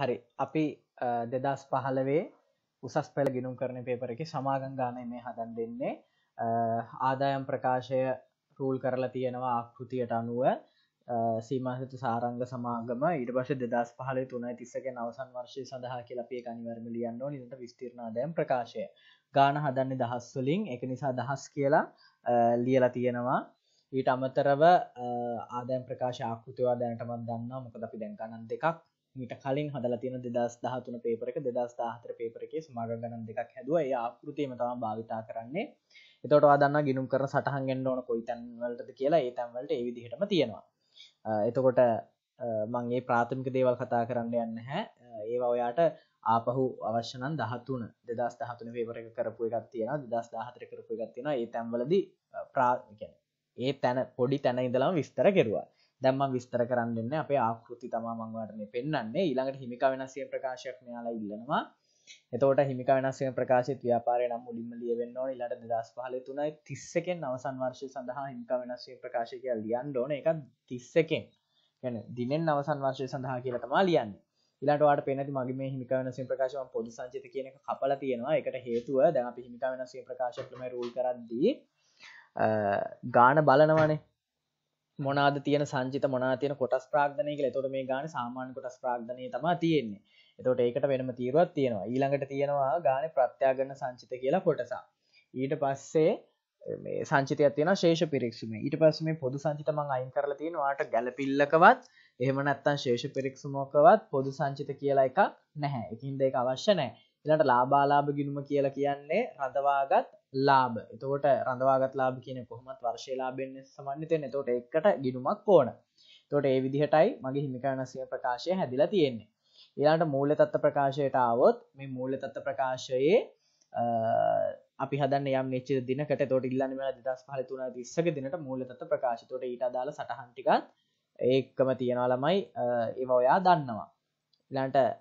හරි අපි දෙදස් පහලවේ උසස් පෙළ ගිනුම් කරන පේපරකි සමාගං ගානය මේ හදන් දෙන්නේ ආදායම් ප්‍රකාශය රූල් කරලා තියෙනවා ආකෘතියට අනුව සීමහිත සාරංග සමාගම ඉට පස දෙදස් පහල තුනයි තිස්සක නවසන් වර්ශය සඳහා කියලපේ කනිවර්ම ලියන්න නිට විස්තිරණාදයම් ප්‍රකාශය ගාන හදන්නේ දහස්වලින් එක නිසා දහස් කියලා ලියලා තියෙනවා ඊට අමතරව ආදයම් ප්‍රකාශ ආකෘතිවා දැනටමත් දන්නා මොකද අපි දැන්ගණන් දෙකක් මට කලින් හදල තියෙන දෙදස් දාහතුන පේපරක දෙදස් දාහතර පේපරකේ සමාග ගණන් දෙකක් හැදුව ඒ ආකෘතියම තම භාවිතා කරන්නේ එතොට අදන්න ගිනුම් කර සටහන්ගෙන් ඕන කොයි තැන්වලට කියලා ඒ තැන්වලට ඒ විදිහටම තියෙනවා එතකොට මංගේ ප්‍රාථමික දේවල් කතා කරන්න යන්න හැ ඒවා ඔයාට ආපහු අවශ්‍යනන් දහතුන දෙදස් දහතුන පේපර එක කරපු එකක් තියෙන දෙදස් දාහතර කරපු එකක් තියෙන ඒ තැන්වලදී ප්‍රාගැන ඒ තැන පොඩි තැන ඉඳලාම විස්තර කෙරවා දැම්ම විස්තර කරන්නන්න අප ආකෘති තමා මංවාටනය පෙන්න්නේ ඊළඟට හිමික වෙනසේ ප්‍රකාශයක් මෙයාලා ඉල්ලනවා එතවට හිමික වෙනසේ ප්‍රකාශත් ව්‍යාපාරය නම් මුලින්ම ලියවෙන්න ඉලට දස් පහල තුනයි තිස්සකෙන් අවසන් වර්ශය සඳහා හිමික වෙනසේ ප්‍රකාශකය ලියන් ඕන එක තිස්සකෙන් ගැන දිනෙන් අවසන් වර්ශය සඳහා කියලතමා ලියන්න ඉලාට පෙනති මගේ මේ හිමික වෙනසේ ප්‍රකාශම පොදු සංචිත කියන කපල තියෙනවා එකට හේතුව දැම අපි හිමික වෙනසේ ප්‍රකාශක්‍රම රූල් කරද්දී ගාන බලනවනේ මොනාද තියෙන සංචිත මොනා තියෙන කොටස් ප්‍රාග්ධනය කියලා එතකොට මේ ගාන සාමාන්‍ය කොටස් ප්‍රාග්ධනය තමයි තියෙන්නේ. එතකොට ඒකට වෙනම තීරුවක් තියෙනවා. ඊළඟට තියෙනවා ගාන ප්‍රත්‍යාගන සංචිත කියලා කොටස. ඊට පස්සේ මේ සංචිතයක් තියෙනවා ශේෂ පිරික්සුම. ඊට පස්සේ මේ පොදු සංචිත මම අයින් කරලා තියෙනවා. ආට ගැළපිල්ලකවත් එහෙම නැත්නම් ශේෂ පිරික්සුමකවත් පොදු සංචිත කියලා එකක් නැහැ. ඒකින්ද ඒක අවශ්‍ය නැහැ. ඊළඟට ලාභාලාභ ගිණුම කියලා කියන්නේ රඳවාගත් ලාබ එතකොට රඳවාගත් ලාබ කියන කොහොමත් වර්ශයලාබෙන් සමන්්‍යතයෙන් තොට එකට ගිනුමක් ඕන තොට ඒ විදිහටයි මගේ හිමිකරණසිය ප්‍රකාශය හැදිලා තියෙන්නේ ඊලාට මූල තත්ත ප්‍රකාශයට ආවොත් මේ මූල තත්ත ප්‍රකාශයේ අපි හදන්න යම් නිච්ච දිනකට තොට ඉල්ලන්න වෙන 2005 330ක දිනට මූල තත්ත ප්‍රකාශය. තොට ඊට අදාළ සටහන් ටිකක් ඒකම තියනවා ළමයි ඒව ඔයා දන්නවා. ඊළඟට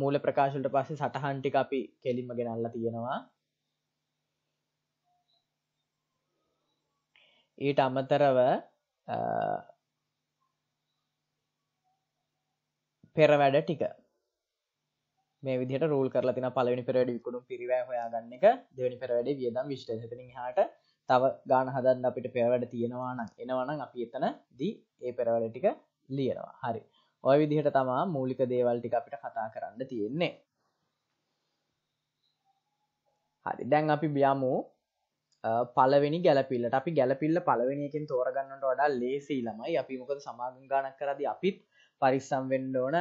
මූල ප්‍රකාශ වලට පස්සේ සටහන් ටික අපි කෙලින්ම ගෙනල්ලා තියෙනවා. ඊට අමතරව පෙරවැඩ ටික මේ විදිට රූල් කරලා තින පලවනි පෙරවැඩ විකුණු පිරිවෑ හොයාගන්න එක දෙවැනි පෙරවැඩ වියදම් විශ්ට තන හට තව ගාන හදන්න අපිට පෙරවැඩ තියෙනවා නම් එනවනම් අපි එතන දී ඒ පෙරවැඩ ටික ලියනවා හරි ඔය විදිහට තමා මූලික දේවල් ටික අපිට කතා කරන්න තියෙන්නේ හරි දැන් අපි බියමූ පලවෙනි ගැලපිල්ලට අපි ගැලපිල්ල පලවෙනියකින් තෝරගන්නට වඩා ලේසී ළමයි අපි මොකද සමාගම් ගානක් කරදි අපිත් පරිස්සම් වෙන්න ඕන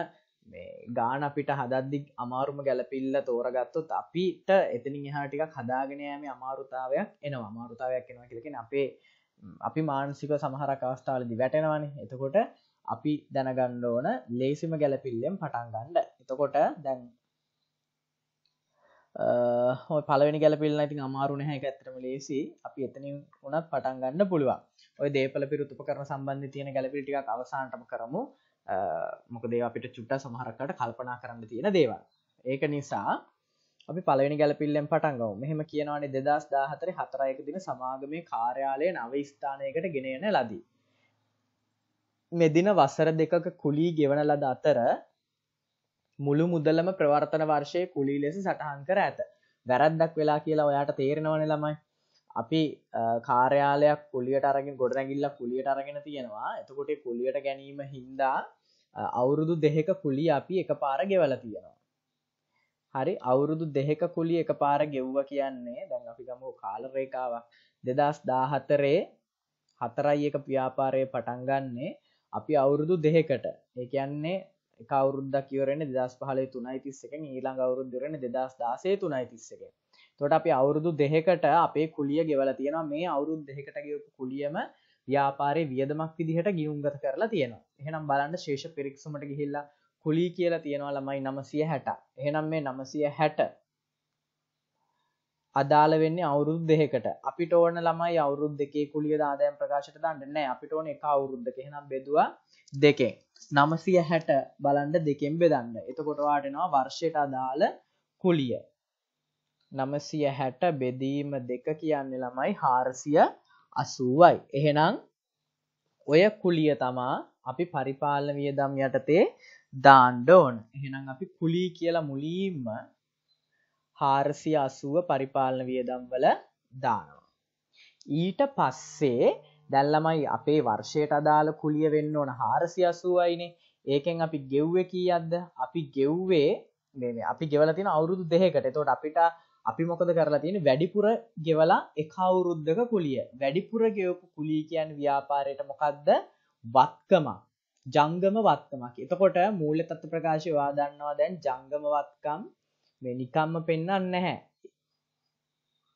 ගාන අපිට හදද්දි අමාරුම ගැලපිල්ල තෝරගත්තොත් අපිට එතනින් එහා ටිකක් හදාගෙනයම අමාරුතාවයක් එන අමාරුතාවයක් එනවා කියලකෙන අපේ අපි මානසික සමහරක් අවස්ථාවලදි වැටෙනවාන එතකොට අපි දැනගන්න ඕන ලේසිම ගැලපිල්ලෙන් පටන් ගන්න එතකොට දැන් පලවෙනි ගැලපිල්ල ඉතින් අමාරුණ හැක ඇතරම ලේසි අපි එතනින් වනත් පටන් ගන්න පුළුවන් ඔය දේපල පිරුතුප කරන සම්බන්ධ තියෙන ගැලපිටික අවසාන්ටම කරමු මොකදේ අපිට චුට්ට සමහරකට කල්පනා කරන්න තියෙන දේව ඒක නිසා අපි පලනි ගැලපිල්ලෙන් පටන්ගව මෙහෙම කියනවානේ දෙදස් දාහතර හතරයක දින සමාගමේ කාර්යාලය නව ස්ථානයකට ගෙනයන ලදී මෙදින වසර දෙකක කුලී ගෙවන ලද අතර මුළු මුදලම ප්‍රවර්තන වර්ෂය කුලී ලෙස සටහන් කර ඇත වැරද්දක් වෙලා කියලා ඔයාට තේරෙනවන ළමයි අපි කාර්යාලයක් කුලියට අරගින් ගොඩරැගිල්ලක් කුලියට අරගෙන තියෙනවා එතකොට කුලියට ගැනීම හින්දා අවුරුදු දෙහෙක කුලි අපි එක පාර ගෙවල තියෙනවා හරි අවුරුදු දෙහෙක කුලි එක පාර ගෙව්ව කියන්නේ දැන් අපි ගම කාලරේකාවක් දෙදස් දාහතරේ හතරයි එක ව්‍යාපාරය පටන්ගන්නේ අපි අවුරුදු දෙහෙකට ඒ කියන්නේ කවරුද්දක් ඉවරෙන දෙදස් පහල තුනයි තිස්සක ඊළඟ අවුරුදුරන දෙදස් දාසේ තුනයි තිස්සක තොට අපි අවුරුදු දෙහෙකට අපේ කුලිය ගෙවල තියෙනවා මේ අවුරුදු දෙහෙකට ගවපු කුලියම ව්‍යාපාරය වියදමක් විදිහට ගියුම්ගත කරලා තියෙනවා එහෙනම් බලන්න ශේෂ පිරික්සුමට ගිහිල්ලා කුලි කියලා තියෙනවා ළමයි නමසිය හැට එහෙනම් මේ නමසිය හැට අදාළ වෙන්නේ අවුරුදු දෙකකට. අපිට ඕන ළමයි අවුරුදු දෙකේ කුලිය ආදායම් ප්‍රකාශයට දාන්න නෑ. අපිට ඕන එක අවුරුද්දක. එහෙනම් බෙදුවා දෙකෙන්. 960 බලන්න දෙකෙන් බෙදන්න. එතකොට වාට එනවා වර්ෂයට අදාළ කුලිය. 960 බෙදීම දෙක කියන්නේ ළමයි 480යි. එහෙනම් ඔය කුලිය තමා අපි පරිපාලන වියදම් යටතේ දාන්න ඕන. එහෙනම් අපි කුලී කියලා මුලින්ම හාරසිය අසුව පරිපාලන වියදම්වල දානවා. ඊට පස්සේ දැල්ලමයි අපේ වර්ෂයට අදාළ කුලිය වෙන්න ඕන හාරසි අසුවයිනේ ඒකෙන් අපි ගෙව්ව කී අද්ද අපි ගෙව්වේ මේ අපි ගෙවල තියෙන අවුරුදු දෙහකට එතකොට අපිට අපි මොකද කරලා තියෙන වැඩිපුර ගෙවලා එක අවුරුද්දක කුලිය වැඩිපුර ගෙවපු කුලිය කියන්නේ ව්‍යාපාරයට මොකද්ද වත්කමක් ජංගම වත්කමක් එතකොට මූල්‍ය තත්ත්ව ප්‍රකාශය ඔයා දන්නවා දැන් ජංගම වත්කම් මේ නිකම්ම පෙන්න්න නැහැ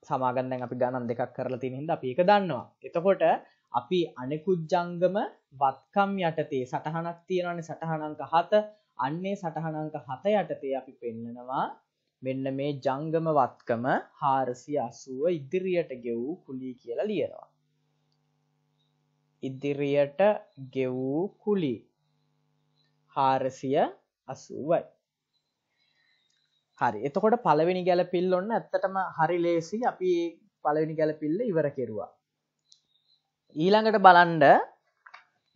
සමාගන්දැන් අපි ගණන් දෙකක් කරලා තියෙන හින්දා අපි ඒක දන්නවා. එතකොට අපි අනෙකුත් ජංගම වත්කම් යටතේ සටහනක් තියෙනවානේ සටහන අංක 7. අන්නේ සටහන අංක 7 යටතේ අපි පෙන්නනවා මෙන්න මේ ජංගම වත්කම 480 ඉදිරියට ගෙවූ කුලී කියලා ලියනවා. ඉදිරියට ගෙවූ කුලී 480යි. හරි එතකොට පළවෙනි ගැලපිල්ල ඔන්න ඇත්තටම හරි ලේසි අපි පළවෙනි ගැලපිල්ල ඉවර කෙරුවා ඊළඟට බලන්ඩ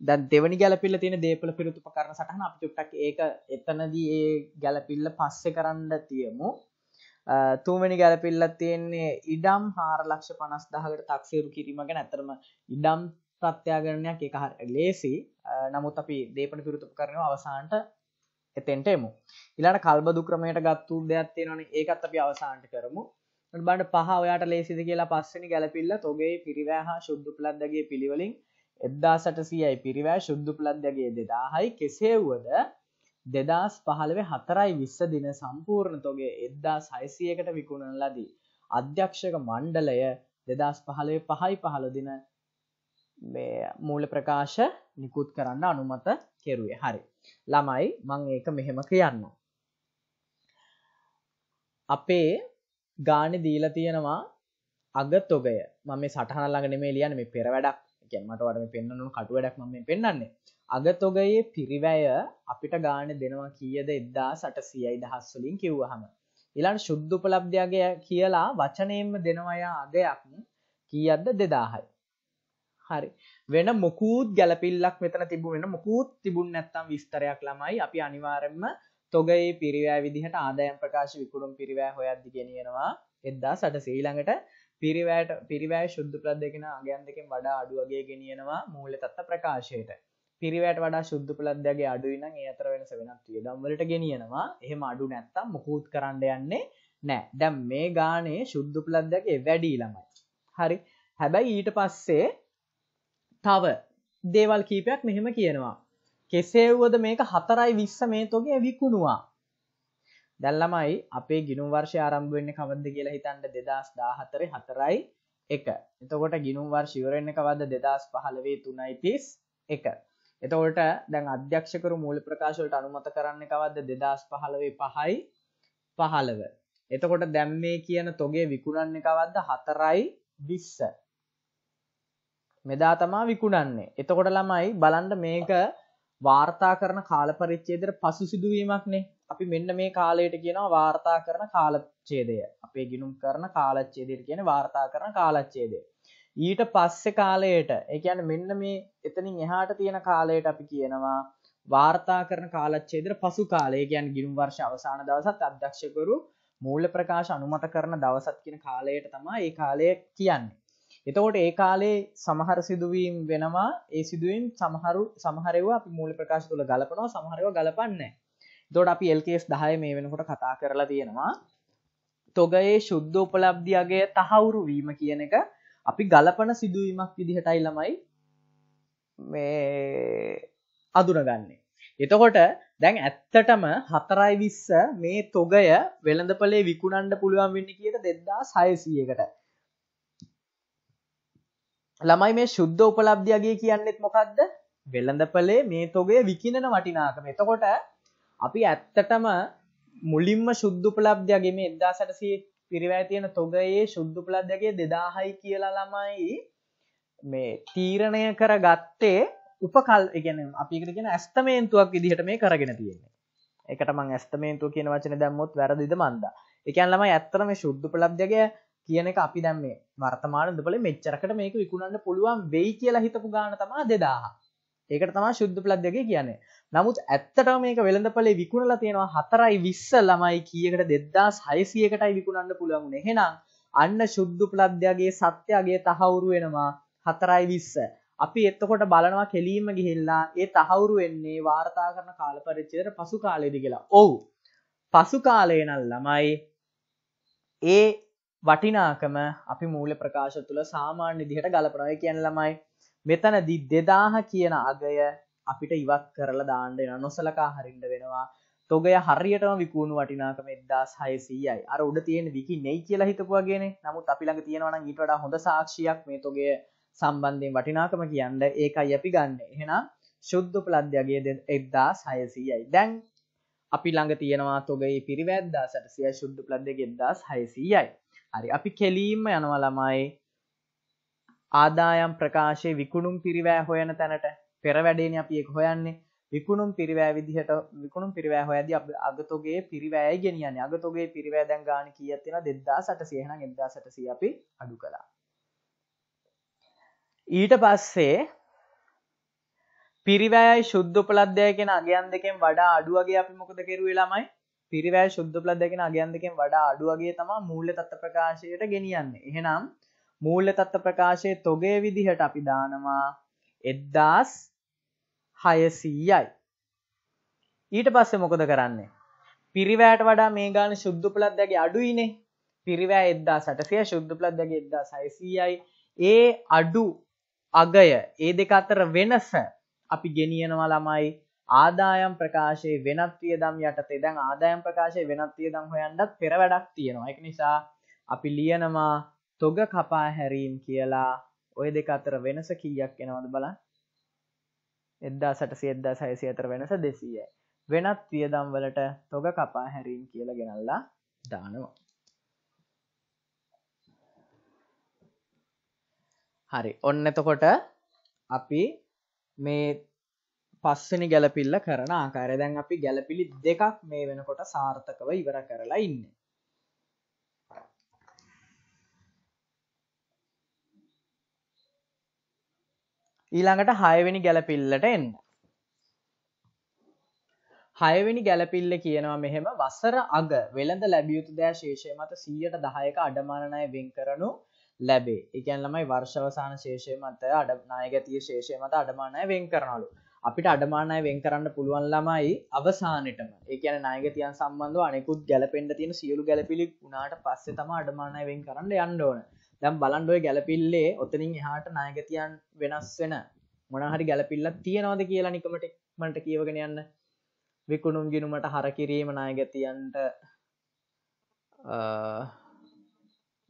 දැන් දෙවනි ගැලපිල්ල තියෙන දේපල පිරිතුප කරන සටහන අපි චුට්ටක් ඒක එතනදී ඒ ගැලපිල්ල පස්සේ කරන්න තියමු තුමනි ගැලපිල්ල තියෙන්නේ ඉඩම් හාර ලක්ෂ පනස් දහකට තක්සේරු කිරීම ගැන ඇතරම ඉඩම් ප්‍රත්‍යාගරණයක් එක හර ලේසි නමුත් අපි දේපන පිරිතුප කරනවා අවසාන්ට එතෙන්ට එමු ඉලාට කල්බදු ක්‍රමයට ගත්තු දෙයක් තියෙනවන ඒකත් අපි අවසාන්ට කරමු බට පහ ඔයාට ලේසිද කියලා පස්සනි ගැලපිල්ල තොගේ පිරිවෑහා ශුද්ධ පලද්දගේ පිළිවලින් එද්දාසට සියයි පිරිවෑ ශුද්ධ පලද්දගේ දෙදාහයි කෙසේවුවද දෙදස් පහළවේ හතරයි විස්ස දින සම්පූර්ණ තොගේ එද්දා සයිසියකට විකුණන ලදී. අධ්‍යක්ෂක මණ්ඩලය දෙදස් පහළවේ පහයි පහළ දින මූල ප්‍රකාශ නිකුත් කරන්න අනුමත කෙරුවේ හරි. ළමයි මං ඒක මෙහෙම කියන්න අපේ ගානි දීල තියෙනවා අගතොගය මම සටහන ළඟන මේ ලියන මේ පෙර වැඩක් කියමට වඩම පෙන්න්නනු කටු වැඩක් මම පෙන්න්නේ අගතොගයේ පිරිවැය අපිට ගාන දෙනවා කියද එදදා සට සියයි දහස්වලින් කිව්වහම ඉලන් ශුද්ධ උපලබ්ධයගේ කියලා වචනයෙන්ම දෙනවයා අදයක් කියද්ද දෙදාහයි හරි වෙන මොකූත් ගැලපිල්ලක් මෙතන තිබුණෙන මොකූත් තිබුණ නැත්තම් විස්තරයක් ළමයි අපි අනිවාරෙන්ම තොගයි පිරිවෑ විදිහට ආදායම් ප්‍රකාශ විකුරුම් පිරිවෑ හොයද්දි ගෙනියෙනවා එද්දා සට සීළඟට පිරිවෑට පිරිවෑ ශුද්ධ ප්‍රද් දෙෙන අගයන් දෙකින් වඩා අඩුවගේ ගෙනියෙනවා මූල තත්ත ප්‍රකාශයට පිරිවැට වඩා ශුද්ධ පලද්දගේ අඩුවන ඒ අතර වෙනස වෙනත් වියදම්වලට ගෙනියනවා එහෙම අඩු නැත්තම් මුහූත් කරන්න යන්නේ නෑ දැම් මේ ගානේ ශුද්ධ පලද්දගේ වැඩී ළමයි හරි හැබැයි ඊට පස්සේ තව දේවල් කීපයක් මෙහෙම කියනවා. කෙසේ වුවද මේක හතරයි විස්ස මේතෝගේ විකුණුවා. දැල්ලමයි අපේ ගිනුම් වර්ෂය ආරම්භ වෙන්න කවද්ද කියලා හිතන්න දෙදස් දාහතරය හතරයි එක. එතකොට ගිනුම් වර්ෂිවරෙන්න කවද දෙදස් පහලවේ තුනයි තිස් එක. එතකොට දැන් අධ්‍යක්ෂකරු මූල ප්‍රකාශවලට අනුමත කරන්න කවද්ද දෙදස් පහලවේ පහයි පහළව. එතකොට දැම් මේ කියන තොගේ විකුණන්න කවද්ද හතරයි විස්ස. මෙදා තමා විකුණන්නේ. එතකොට ළමයි බලන්න මේක වාර්තා කරන කාලපරිච්ඡේදයට පසු සිදුවීමක්නේ. අපි මෙන්න මේ කාලයට කියනවා වාර්තා කරන කාලච්ඡේදය. අපේ ගිනුම් කරන කාලච්ඡේදයට කියන්නේ වාර්තා කරන කාලච්ඡේදය. ඊට පස්සේ කාලයට, ඒ කියන්නේ මෙන්න මේ එතනින් එහාට තියෙන කාලයට අපි කියනවා වාර්තා කරන කාලච්ඡේදයට පසු කාලය. ඒ කියන්නේ ගිනුම් වර්ෂ අවසාන දවසත් අධ්‍යක්ෂකවරු මූල්‍ය ප්‍රකාශ අනුමත කරන දවසත් කියන කාලයට තමයි මේ කාලය කියන්නේ. එතකොට ඒ කාලේ සමහර සිදුවීම් වෙනවා ඒ සිදුවීම් සමහරු සමහරවා අපි මූල ප්‍රකාශ තුළ ගලපනවා සමහරව ගලපන්න දොට අපි එල්කේස් දහය මේ වෙනකොට කතා කරලා තියෙනවා තොගයේ ශුද්ධ උපලබ්ධියගේ තහවුරු වීම කියන එක අපි ගලපන සිදුවීමක් විදිහටයි ළමයි මේ අදුරගන්නේ එතකොට දැන් ඇත්තටම හතරයි විස්ස මේ තොගය වෙළඳපලේ විකුණන්ඩ පුළුවන් වෙන්න කියට දෙදා සයසීයකට ළමයි මේ ශුද්ධ උපලබ්ධියගේ කියන්නෙත් මොකක්ද වෙළඳපලේ මේ තොගේ විකිණන වටිනාකම එතකොට අපි ඇත්තටම මුලින්ම ශුද්ධපලබ්දයගේ මේ එදදාසටසී පිරිවෑ තියෙන තොගයේ ශුද්ධපලද්දගේ දෙදාහයි කියලා ළමයි මේ තීරණය කර ගත්තේ උපකල් ඉගෙන අපිකරගෙන ඇස්තමේන්තුවක් විදිහට මේ කරගෙන තියෙන්නේ එකටම ඇස්තමේන්තු කියන වචන දැම්මුත් වැරදිද මන්ද එකන් ළමයි ඇත්තරම ශුද්ධපලබ්දගේ කියන එක අපි දැම් මේ වර්තමාන දුපල මෙච්චරකට මේක විකුණන්න පුළුවන් වෙයි කියලා හිතපු ගාන තමා දෙදාහ ඒකට තමා ශුද්ධ පලත් දෙක කියන්නේ නමුත් ඇත්තට මේක වෙළඳපලේ විකුණලා තියෙනවා හතරයි විස්ස ළමයි කියකට දෙදදාස් හයිසියකටයි විකුණන්න පුළුවන් එහෙනම් අන්න ශුද්ධ පලද්‍යගේ සත්‍යගේ තහවුරු වෙනවා හතරයි විස්ස අපි එත්තකොට බලනවා කෙලීම ගිහිල්ලා ඒ තහවුරු වෙන්නේ වාර්තා කරන කාලපරිච්චේදර පසු කාලයේදි කියලා. ඔව්. පසු කාලේ නම් ළමයි ඒ වටිනාකම අපි මූල ප්‍රකාශ තුළ සාමාන්‍ය දිහට ගලපනොය කියන ළමයි මෙතනදි දෙදාහ කියන අගය අපිට ඉවත් කරලා දාණ්ඩ එන නොසලකා හරින්ඩ වෙනවා තොගය හරියටම විකුණු වටිනාකම එදදාස් හයසීයයි අර උඩ තියෙන විකි නෙයි කියලා හිතපුවාගෙන නමුත් අපිළඟ තියෙනවන ඊට වඩා හොඳ සාක්ෂියක් මේ තොගේ සම්බන්ධයෙන් වටිනාකම කියන්න ඒකයි අපි ගන්න එහෙනම් ශුද්ධ පලද්‍යගේ එක්දාස් හයසීයයි දැන් අපි ළඟ තියෙනවා තොගේ පිරිවැද්දා සටසිය ශුද්ධ පලද්ද ගෙද්දස් හයසීයයි හරි අපි කෙලීම යනවා ළමයි ආදායම් ප්‍රකාශයේ විකුණුම් පිරිවෑ හොයන තැනට පෙර වැඩේන අපි එක හොයන්නේ විකුණුම් පිරිවෑ විදිහට විකුණුම් පිරිවෑ හොයදී අපි අගතොගේ පිරිවෑයි ගෙනියන්නේ අගතොගේ පිරිවෑ දැන් ගාණ කීයක් තියෙනවද 2800 එහෙනම් 2800 අපි අඩු කළා ඊට පස්සේ පිරිවෑයි ශුද්ධ උපලද්දය කියන අගයන් දෙකෙන් වඩා අඩු වගේ අපි මොකද කරුවේ ළමයි පිරිවැල් ශුද්ධ ප්ලදගෙන අගයන් දෙකෙන් වඩා අඩුවගේ තමා මූල්‍ය තත්ත්ව ප්‍රකාශයට ගෙනියන්න එහෙනම් මූල්‍ය තත්ත්ව ප්‍රකාශයේ තොගේ විදිහට අපි දානවා එද්දාස් හයසීයයි ඊට පස්සේ මොකද කරන්නේ පිරිවෑට වඩා මේ ගාන ශුද්ධ ප්ලද්දගේ අඩුයිනේ පිරිවෑ එද්දා සටසිය ශුද්ධ ප්ලද්දගේ එද්දා සයිසීයයි ඒ අඩු අගය ඒ දෙක අතර වෙනස අපි ගෙනියනවා ළමයි ආදායම් ප්‍රකාශයේ වෙනත් වියදම් යටතේ දැන් ආදායම් ප්‍රකාශයේ වෙනත් වියදම් හොයන්නත් පෙර වැඩක් තියෙනවා. ඒක නිසා අපි ලියනවා තොග කපා හැරීම් කියලා ඔය දෙක අතර වෙනස කීයක් එනවද බලන්න. 1800 1604 වෙනස 200යි. වෙනත් වියදම් වලට තොග කපා හැරීම් කියලා ගෙනල්ලා දානවා. හරි ඔන්න එතකොට අපි මේ පස්සනි ගැලපිල්ල කරන ආකාරය දැන් අපි ගැලපිලි දෙකක් මේ වෙනකොට සාර්ථකව ඉවර කරලා ඉන්න. ඊළඟට හයවෙනි ගැලපිල්ලට එන්න. හයවෙනි ගැලපිල්ල කියනවා මෙහෙම වසර අග වෙළඳ ලැබියුතු දෑ ශේෂය මත සීයට දහයක අඩමානණය වෙන් කරනු ලැබේ එකන් ළමයි වර්ෂවසාන ශේෂය මත අඩනාය ගැතිය ශේෂය මත අඩමානය වෙන් කරනලු අපිට අඩමානය වෙන් කරන්න පුළුවන් ළමයි අවසානටම ඒකන නායගතියන් සම්බන්ධ අනෙකුත් ගැලපෙන්ට තියෙන සියලු ගැලපිලි උනාට පස්සේ තම අඩමානය වෙන් කරන්න යන්න ඕන දැම් බලන්ඩුව ගැලපිල්ලේ ඔතනින් එහාට නායගතියන් වෙනස් වෙන මොනහරි ගැලපිල්ලක් තියෙනවාද කියලා නිකමට මට කියවගෙන යන්න විකුණුම් ගිනුමට හරකිරීම නායගතියන්ට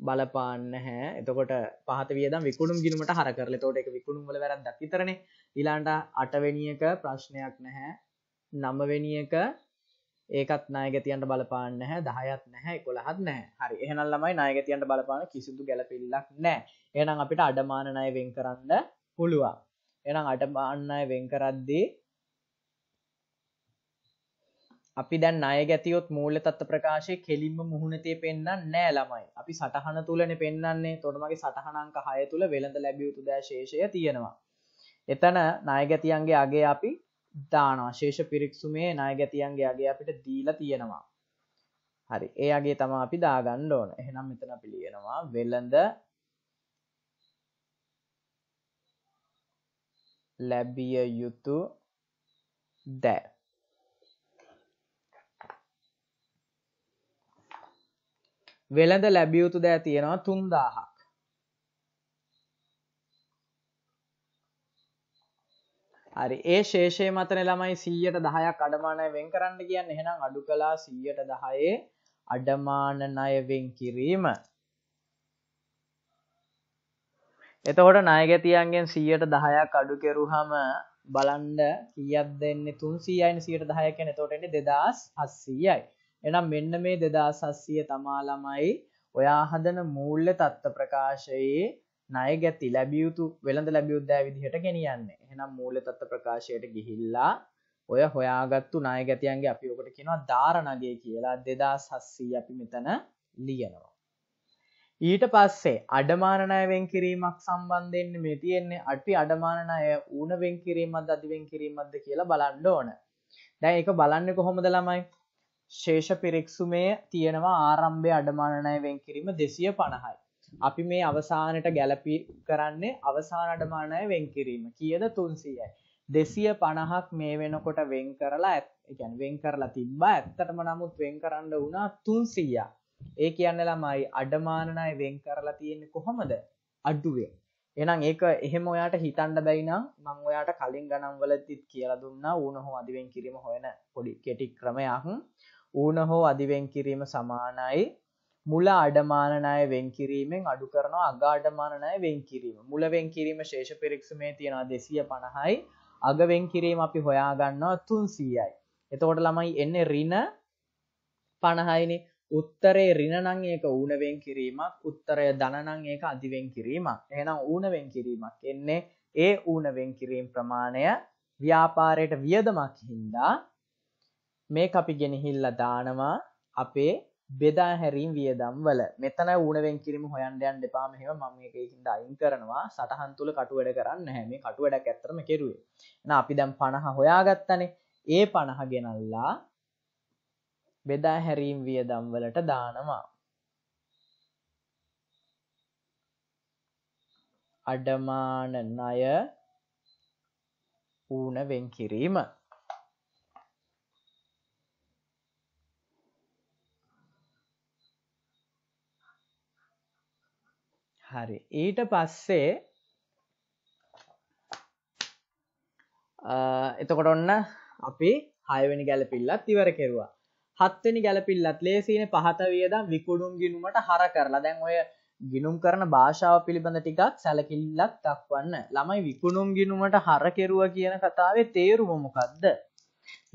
බලපාන්න හැ එතකොට පහත වියදම් විකුණුම් ගිනීමට හර කරල තෝට එක විකුණුම් වල වැරද්දක් විතරනේ ඊළඟට අටවෙනියක ප්‍රශ්නයක් නැහැ නමවෙනියක ඒකත් නායගතියන්ට බලපාන්න නැහැ දහයත් නැහැ 11ත් නැහැ හරි එහෙනම් ළමයි නායගතියන්ට බලපාන කිසිදු ගැළපෙල්ලක් නැහැ එහෙනම් අපිට අඩමාන ණය වෙන් කරන්න පුළුවන් එහෙනම් අඩමාන ණය වෙන් කරද්දී අපි දැන් අය ගැතියොත් මූල තත්ව ප්‍රකාශය කෙලින්ම මුහුණතේ පෙන්න්න නෑ ළමයි අපි සටහන තුලන පෙන්න්නේ තොටමගේ සටහනංක හය තුළ වෙළඳ ලැබියුතු දශේෂය තියෙනවා එතන නායගැතියන්ගේ අගේ අපි දානශේෂ පිරික්සුමේ නායගැතියන්ගේ අගේ අපිට දීලා තියෙනවා හරි ඒ අගේ තම අපි දාගන්න ඕන එහෙනම් මෙතන පිළියෙනවා වෙල්ලඳ ලැබිය යුතු දැ වෙළඳ ලැබිය යුතු දෑ තියෙනවා 3000ක්. හරි ඒ ශේෂය මතන ළමයි 100ට 10ක් අඩමානය වෙන් කරන්න කියන්නේ එහෙනම් අඩු කළා 100ට 10 අඩමාන ණය වෙන් කිරීම. එතකොට ණය ගැතියන්ගෙන් 100ට 10ක් අඩු කෙරුවම බලන්න කීයක් දෙන්නේ 300යිනේ 100ට 10 කියන්නේ එතකොට එන්නේ 2800යි. එහෙනම් මෙන්න මේ 2700 තමා ළමයි ඔයා හදන මූල්‍ය தত্ত্ব ප්‍රකාශයේ ණය ගැති ලැබිය යුතු වෙළඳ ලැබිය යුද්දෑ විදිහට ගෙනියන්නේ. එහෙනම් මූල්‍ය தত্ত্ব ප්‍රකාශයට ගිහිල්ලා ඔය හොයාගත්තු ණය ගැතියන්ගේ අපි ඔකට කියනවා ධාරණගේ කියලා 2700 අපි මෙතන ලියනවා. ඊට පස්සේ අඩමාන ණය වෙන් කිරීමක් සම්බන්ධයෙන් මේ තියෙන්නේ අපි අඩමාන ණය ඌණ වෙන් කිරීමක්ද අදි වෙන් කිරීමක්ද කියලා බලන්න ඕන. දැන් ඒක බලන්නේ කොහොමද ළමයි? ශේෂ පිරික්සුමය තියෙනවා ආරම්භය අඩමානනය වෙන් කිරීම දෙසිය පණහයි. අපි මේ අවසානට ගැලපි කරන්නේ අවසාන අඩමානය වෙන් කිරීම කියද තුන්සියයි. දෙසිය පණහක් මේ වෙනකොට වෙන් කරලා ඇත්ැන් වෙන් කරලා තිබ්බා ඇත්තටම නමුත් වෙන් කරන්න වුණා තුන්සීයා. ඒ කියන්න ළමයි අඩමානනය වෙන් කරලා තියෙන්නේ කොහොමද අඩුවේ. එනම් ඒක එහෙම ඔයාට හිතන්න බැයිනම් මං ඔයාට කලින් ගණන්වලතිත් කියලා දුන්නා ඌනහො අධිවෙන් කිරීම හොයන පොඩි කෙටි ක්‍රමයක් ඌන හෝ අධිවෙන් කිරීම සමානයි මුල අඩමානනය වෙන් කිරීමෙන් අඩු කරන අගාඩමානනය වෙන් කිරීම මුල වෙන් කිරීම ශේෂ පිරික්ෂමේ තියෙනවා දෙසිය පණහයි අගවෙන් කිරීම අපි හොයාගන්නවා තුන් සීයයි එතකොට ළමයි එන්න රින පණහයිනි උත්තරේ රිනනං ඒක ඌනවෙන් කිරීමක් උත්තරය දනනං ඒක අධිවෙන් කිරීමක් එනම් ඌනවෙන් කිරීමක් එන්නේ ඒ ඌනවෙන් කිරීම් ප්‍රමාණය ව්‍යාපාරයට වියදමක් හින්දා මේක අපි ගෙනහිල්ලා දානවා අපේ බෙදා හැරීම් වියදම් වල මෙතන ඌනවෙන් කිරිම හොයන්ඩ යන්න එපා මෙහෙම මම එකකින් අයින් කරනවා සටහන් තුල කටු වැඩ කරන්න නැහැ මේ කටු වැඩක් ඇත්තම කෙරුවේ එහෙනම් අපි දැන් 50 හොයාගත්තනේ ඒ 50 ගෙනල්ලා බෙදා හැරීම් වියදම් වලට දානවා අඩමාන ණය ඌන වෙන් කිරීම හරි ඊට පස්සේ එතකොට ඔන්න අපි හයවැනි ගැලපිල්ලත් ඉවර කෙරවා හත්වනි ගැලපිල්ලත් ලේසින පහත වියදම් විකුණුම් ගිනුමට හර කරලා දැන් ඔය ගිනුම් කරන භාෂාව පිළිබඳ ටිකක් සැලකිල්ලක් දක්වන්න ළමයි විකුණුම් ගිනුමට හර කෙරුව කියන කතාවේ තේරුම මොකක්ද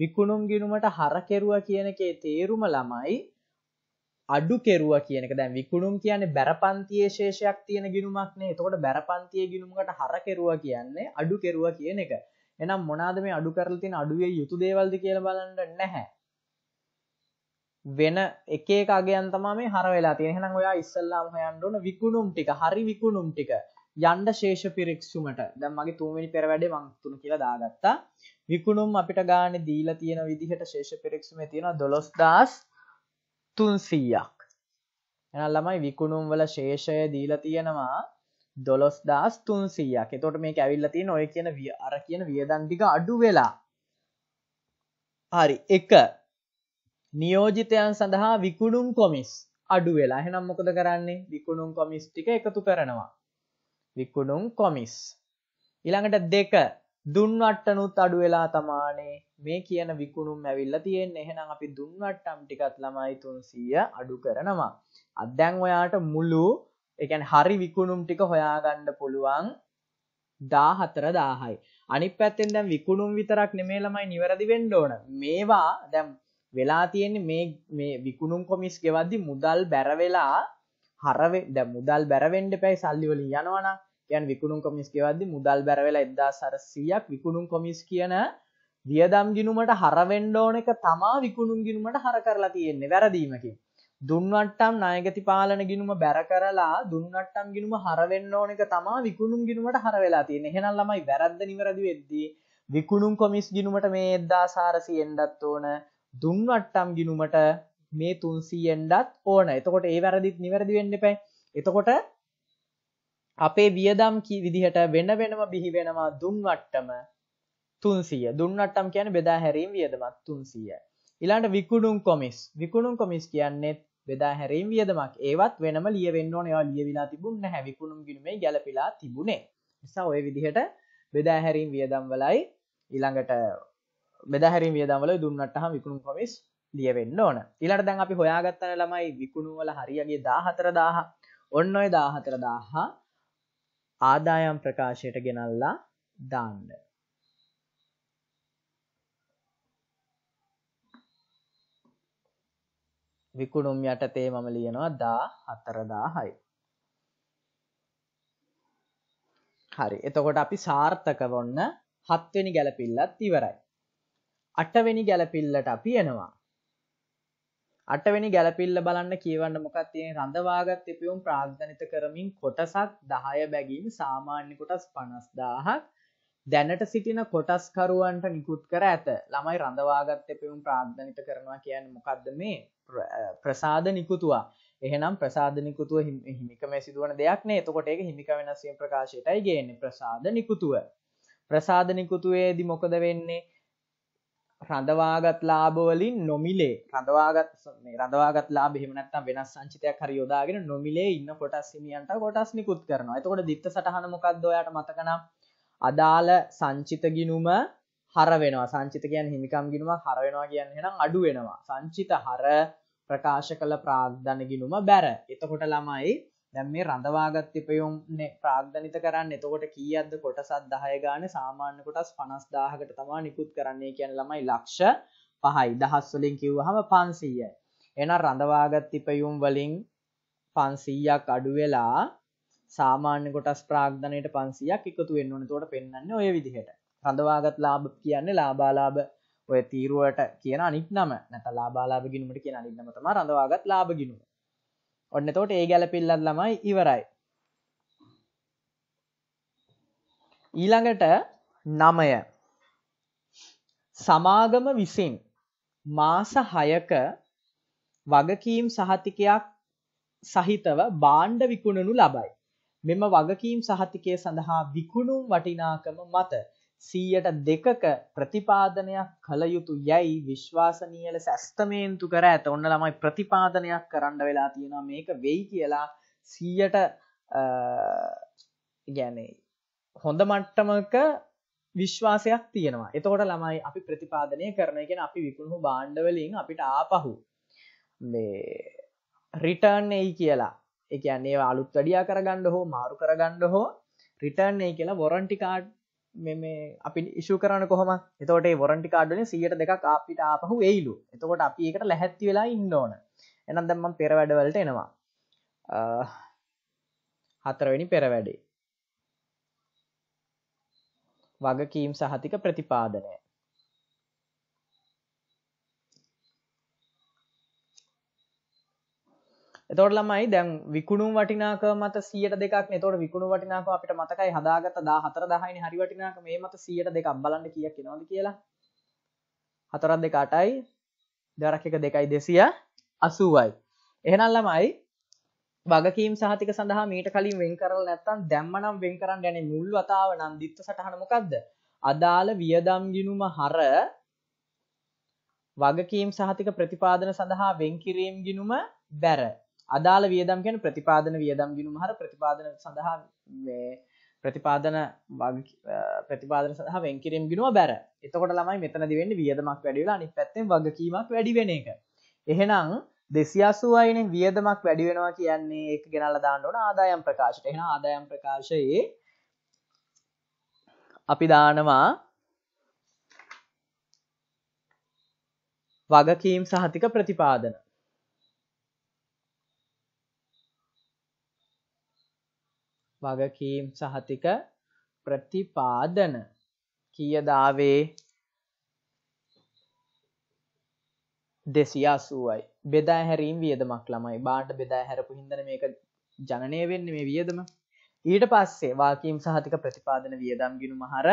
විකුණුම් ගිනුමට හර කෙරුව කියන එකේ තේරුම ළමයි අඩු කෙරුවා කියනක දැන් විකුණුම් කියන්නේ බැරපන්තියේ ශේෂයක් තියෙන ගිණුමක් නේ. එතකොට බැරපන්තියේ ගිණුමකට හර කෙරුවා කියන්නේ අඩු කෙරුවා කියන එක. එහෙනම් මොනවාද මේ අඩු කරලා තියෙන අඩුවේ යුතු දේවල්ද කියලා බලන්න නැහැ. වෙන එක එක අගයන් තමයි මේ හර වෙලා තියෙන්නේ. එහෙනම් ඔයා ඉස්සල්ලාම හොයන්න ඕන විකුණුම් ටික, හරි විකුණුම් ටික. යන්න ශේෂ පිරික්සුමට. දැන් මගේ තුන්වෙනි පෙර වැඩේ මම තුන කියලා දාගත්තා. විකුණුම් අපිට ගානේ දීලා තියෙන විදිහට ශේෂ පිරික්සුමේ තියෙනවා 12000 තුන්සීයක් එන ළමයි විකුණුම් වල ශේෂය දීලා තියෙනවා දොළොස් දස් තුන්සීයක් එතොට මේ ඇවිල්ල තියෙන ඔය කියන විය අර කියන වියදන්ටික අඩු වෙලා හරි එක නියෝජිතයන් සඳහා විකුණුම් කොමිස් අඩු වෙලා හෙනම් මොකද කරන්නේ විකුණුම් කොමිස් ටික එකතු කරනවා විකුණුම් කොමිස් ඉළඟට දෙක දුන්වට්ටනුත් අඩු වෙලා තමානේ මේ කියන විකුණුම් ඇවිල්ලා තියෙන්නේ. එහෙනම් අපි දුන්වට්ටම් ටිකත් ළමයි 300 අඩු කරනවා. අදැන් ඔයාට මුළු ඒ කියන්නේ හරි විකුණුම් ටික හොයාගන්න පුළුවන් 14000යි. අනිත් පැත්තෙන් දැන් විකුණුම් විතරක් නෙමෙයි ළමයි නිවැරදි වෙන්න ඕන. මේවා දැන් වෙලා තියෙන්නේ මේ මේ විකුණුම් කොමිස් ගෙවද්දි මුදල් බැර වෙලා හර දැන් මුදල් බැර වෙන්න එපැයි සල්ලි වලින් යනවනම් යන් විකුණුම් කොමිස් කියවද්දි මුදල් බැරවෙලා 1400ක් විකුණුම් කොමිස් කියන වියදම් ගිණුමට හරවෙන්න ඕන එක තමා විකුණුම් ගිණුමට හර කරලා තියෙන්නේ වැරදීමකින්. දුන්වට්ටම් ණයගති පාලන ගිණුම බැර කරලා දුන්වට්ටම් ගිණුම හරවෙන්න ඕන එක තමා විකුණුම් ගිණුමට හර වෙලා තියෙන්නේ. එහෙනම් ළමයි වැරද්ද නිවැරදි වෙද්දී විකුණුම් කොමිස් ගිණුමට මේ 1400 එන්නත් ඕන. දුන්වට්ටම් ගිණුමට මේ 300 එන්නත් ඕන. එතකොට ඒ වැරදිත් නිවැරදි වෙන්න එපා. එතකොට අපේ වියදම් විදිහට වෙන වෙනම බිහි වෙනවා දුන්වට්ටම තුන්සිය දුන්නට්ටම් කියන බෙදා හැරීම් වියදමක් තුන්සිය ඉලාට විකුණුම් කොමිස් විකුණුම් කොමිස් කියන්නෙත් බෙදා හැරීම් වියදමක් ඒවත් වෙනම ලියවෙන්න නවා ලියවිලා තිබුන්න හැ විකුණුම් ගිනුමේ ගැලපිලා තිබුණේ නිසා ඔය විදිහට බෙදා හැරීම් වියදම් වලයි ඊළඟට බෙදහැරීම් වියදම්වල දුන්නටහම විකුණුම් කොමිස් ලියවෙන්න ඕන ඉලට දැන් අපි හොයාගත්තන ළමයි විකුණුවල හරියගේ දාහතර දාහ ඔන්න ඔය දාහතර දාහා ආදායම් ප්‍රකාශයට ගෙනල්ලා දාන්න. විකුණුම් යටතේ මම ලියනවා දා හතරදාහයි. හරි එතකොට අපි සාර්ථක වොන්න හත්වෙනි ගැලපිල්ලත් ඉවරයි. අටවෙනි ගැලපිල්ලට අපි එනවා. අටවැනි ගැලපිල්ල බලන්න කියවන්න මොකක් තියෙන රඳවාගත් එපියුම් ප්‍රාග්ධනිත කරමින් කොටසක් දහය බැගීම් සාමාන්‍ය කොටස් පනස්දාහක් දැනට සිටින කොටස්කරුවන්ට නිකුත් කර ඇත ළමයි රඳවාගත් එපියුම් ප්‍රාග්ධනිත කරනවා කියන්න මොකක්ද මේ ප්‍රසාද නිකුතුවා එහෙනම් ප්‍රසාද නිකුතුව හිමිකම සිදුවන දෙයක් නේ එතකොට ඒක හිමික වෙනස්සේ ප්‍රකාශයටයි ගේන්නේ ප්‍රසාද නිකුතුව ප්‍රසාද නිකුතුවේදි මොකද වෙන්නේ රඳවාගත් ලාභවලින් නොමිලේ රඳවාගත් රඳවාගත් ලාබ හිමනත්තම් වෙනස් සංචිතයක් හරි යොදාගෙන නොමිලේ ඉන්න කොටස් හිමියන්ට කොටස් නිකුත් කරනවා එතකොට දිත්ත සටහන මොකක්ද ඔයාට මතකනම් අදාළ සංචිත ගිනුම හර වෙනවා සංචිත කියන් හිමිකම් ගිනුමක් හර වෙනවා කියන්න හෙනම් අඩු වෙනවා සංචිත හර ප්‍රකාශ කළ ප්‍රාග්ධන ගිනුම බැර එතකොට ළමයි දැම් මේ රඳවාගත් එපයුම්න්නේ ප්‍රාග්ධනිත කරන්න එතකොට කිය අද කොටසත් දහය ගාන සාමාන්‍ය කොටස් පනස් දාහකට තමා නිකුත් කරන්නේ කියන ළමයි ලක්ෂ පහයි දහස්වලින් කිව්වහම පන්සීය එන රඳවාගත් තිපයුම් වලින් පන්සීයක් අඩුවෙලා සාමාන්‍ය කොටස් ප්‍රාග්ධනයට පන්සියක් එකතු වෙන්න ඕන තොට පෙන්න්න ඔය විදිහට රඳවාගත් ලාභ කියන්නේ ලාබාලාභ ඔය තීරුවට කියන අනික් නම නැත ලාබාලාභ ගිනුමට කියෙන අනික් නම තම රඳවාගත් ලාභ ගිනුව ඔන්න තෝට ඒ ගැලපිල්ලත් ළමයි ඉවරයි ඊළඟට නමය සමාගම විසින් මාස හයක වගකීම් සහතිකයක් සහිතව බාණ්ඩ විකුණනු ලබයි. මෙම වගකීම් සහතිකය සඳහා විකුණුම් වටිනාකම මත සීයට දෙකක ප්‍රතිපාදනයක් කළ යුතු යැයි විශ්වාසනීය ලෙස ඇස්තමේන්තු කර ඇත ඔන්න ළමයි ප්‍රතිපාදනයක් කරන්න වෙලා තියෙනවා මේක වෙයි කියලා සීයට ගැනේ හොඳ මට්ටමක විශ්වාසයක් තියෙනවා එතකොට ළමයි අපි ප්‍රතිපාදනය කරන එකෙන අපි විකුණු බාණ්ඩවලින් අපිට ආපහු මේ රිටර්න් එයි කියලා එක අන්නේ අලුත් වැඩියා කරගන්න හෝ මාරු කරගන්න හෝ රිටර්න් එයි කියලා වොරන්ටි කාඩ් මේ අපි ඉශු කරන කොහම එතට වොරටි කාඩන සියට දෙකක් අපිට ආපහු එයිලු එතකොට අපි එකට ලැහැත්ති වෙලා ඉන්න ඕන එනම් දැම්ම පෙරවැඩවලට එනවා හතරවෙනි පෙරවැඩේ වගකීම් සහතික ප්‍රතිපාදනය එතොට ළමයි දැන් විකුණු වටිනාක මත සියට දෙකක් නතොට විකුණු වටිනාක අපිට මතකයි හදාගත දා හතර දහයින හරි වටිනාක මේ මත සියට දෙකක් බලන්න කිය කියෙනවද කියලා හතරත් දෙකාටයි දරක් එක දෙකයි දෙසිය අසුවයි එහෙනම් ළමයි වගකීම් සහතික සඳහා මීට කලින් වෙන් කරල නැත්තන් දැම්මනම් වෙන් කරන්න ගැන මුල් වතාව නම් දිත්ත සටහනමකක්ද අදාළ වියදම් ගිනුම හර වගකීම් සහතික ප්‍රතිපාදන සඳහා වෙන්කිරීම් ගිනුම බැර අදාළ වියදම් ගැන ප්‍රතිපාදන වියදම් ගිනුම හර ප්‍රතිපාදන සඳහා ප්‍රතිපාදන ප්‍රතිපාදන සහ වෙන්කිරම් ගෙනුව බැර එතකොට ළමයි මෙතනදි වෙන්න වියදමක් වැඩිලා අනිත් පැත්තෙන් වගකීමක් වැඩි වෙන එක එහෙනම් දෙසියාසුවයින වියදමක් වැඩි වෙනවා කියන්නේ එක ගෙනල්ල දාන්න ඕන ආදායම් ප්‍රකාශයට එහෙන ආදායම් ප්‍රකාශයේ අපි දානවා වගකීම් සහතික ප්‍රතිපාදන වගකීම් සහතික ප්‍රතිපාදන කියදාවේ දෙසියාසුවයි බෙදා හැරීම් වියදමක් ළමයි බාට බෙදා හැරපු හිදන මේක ජනනය වෙන්න මේ වියදම ඊට පස්සේ වාකීම් සහතික ප්‍රතිපාදන වියදම් ගිනුම හර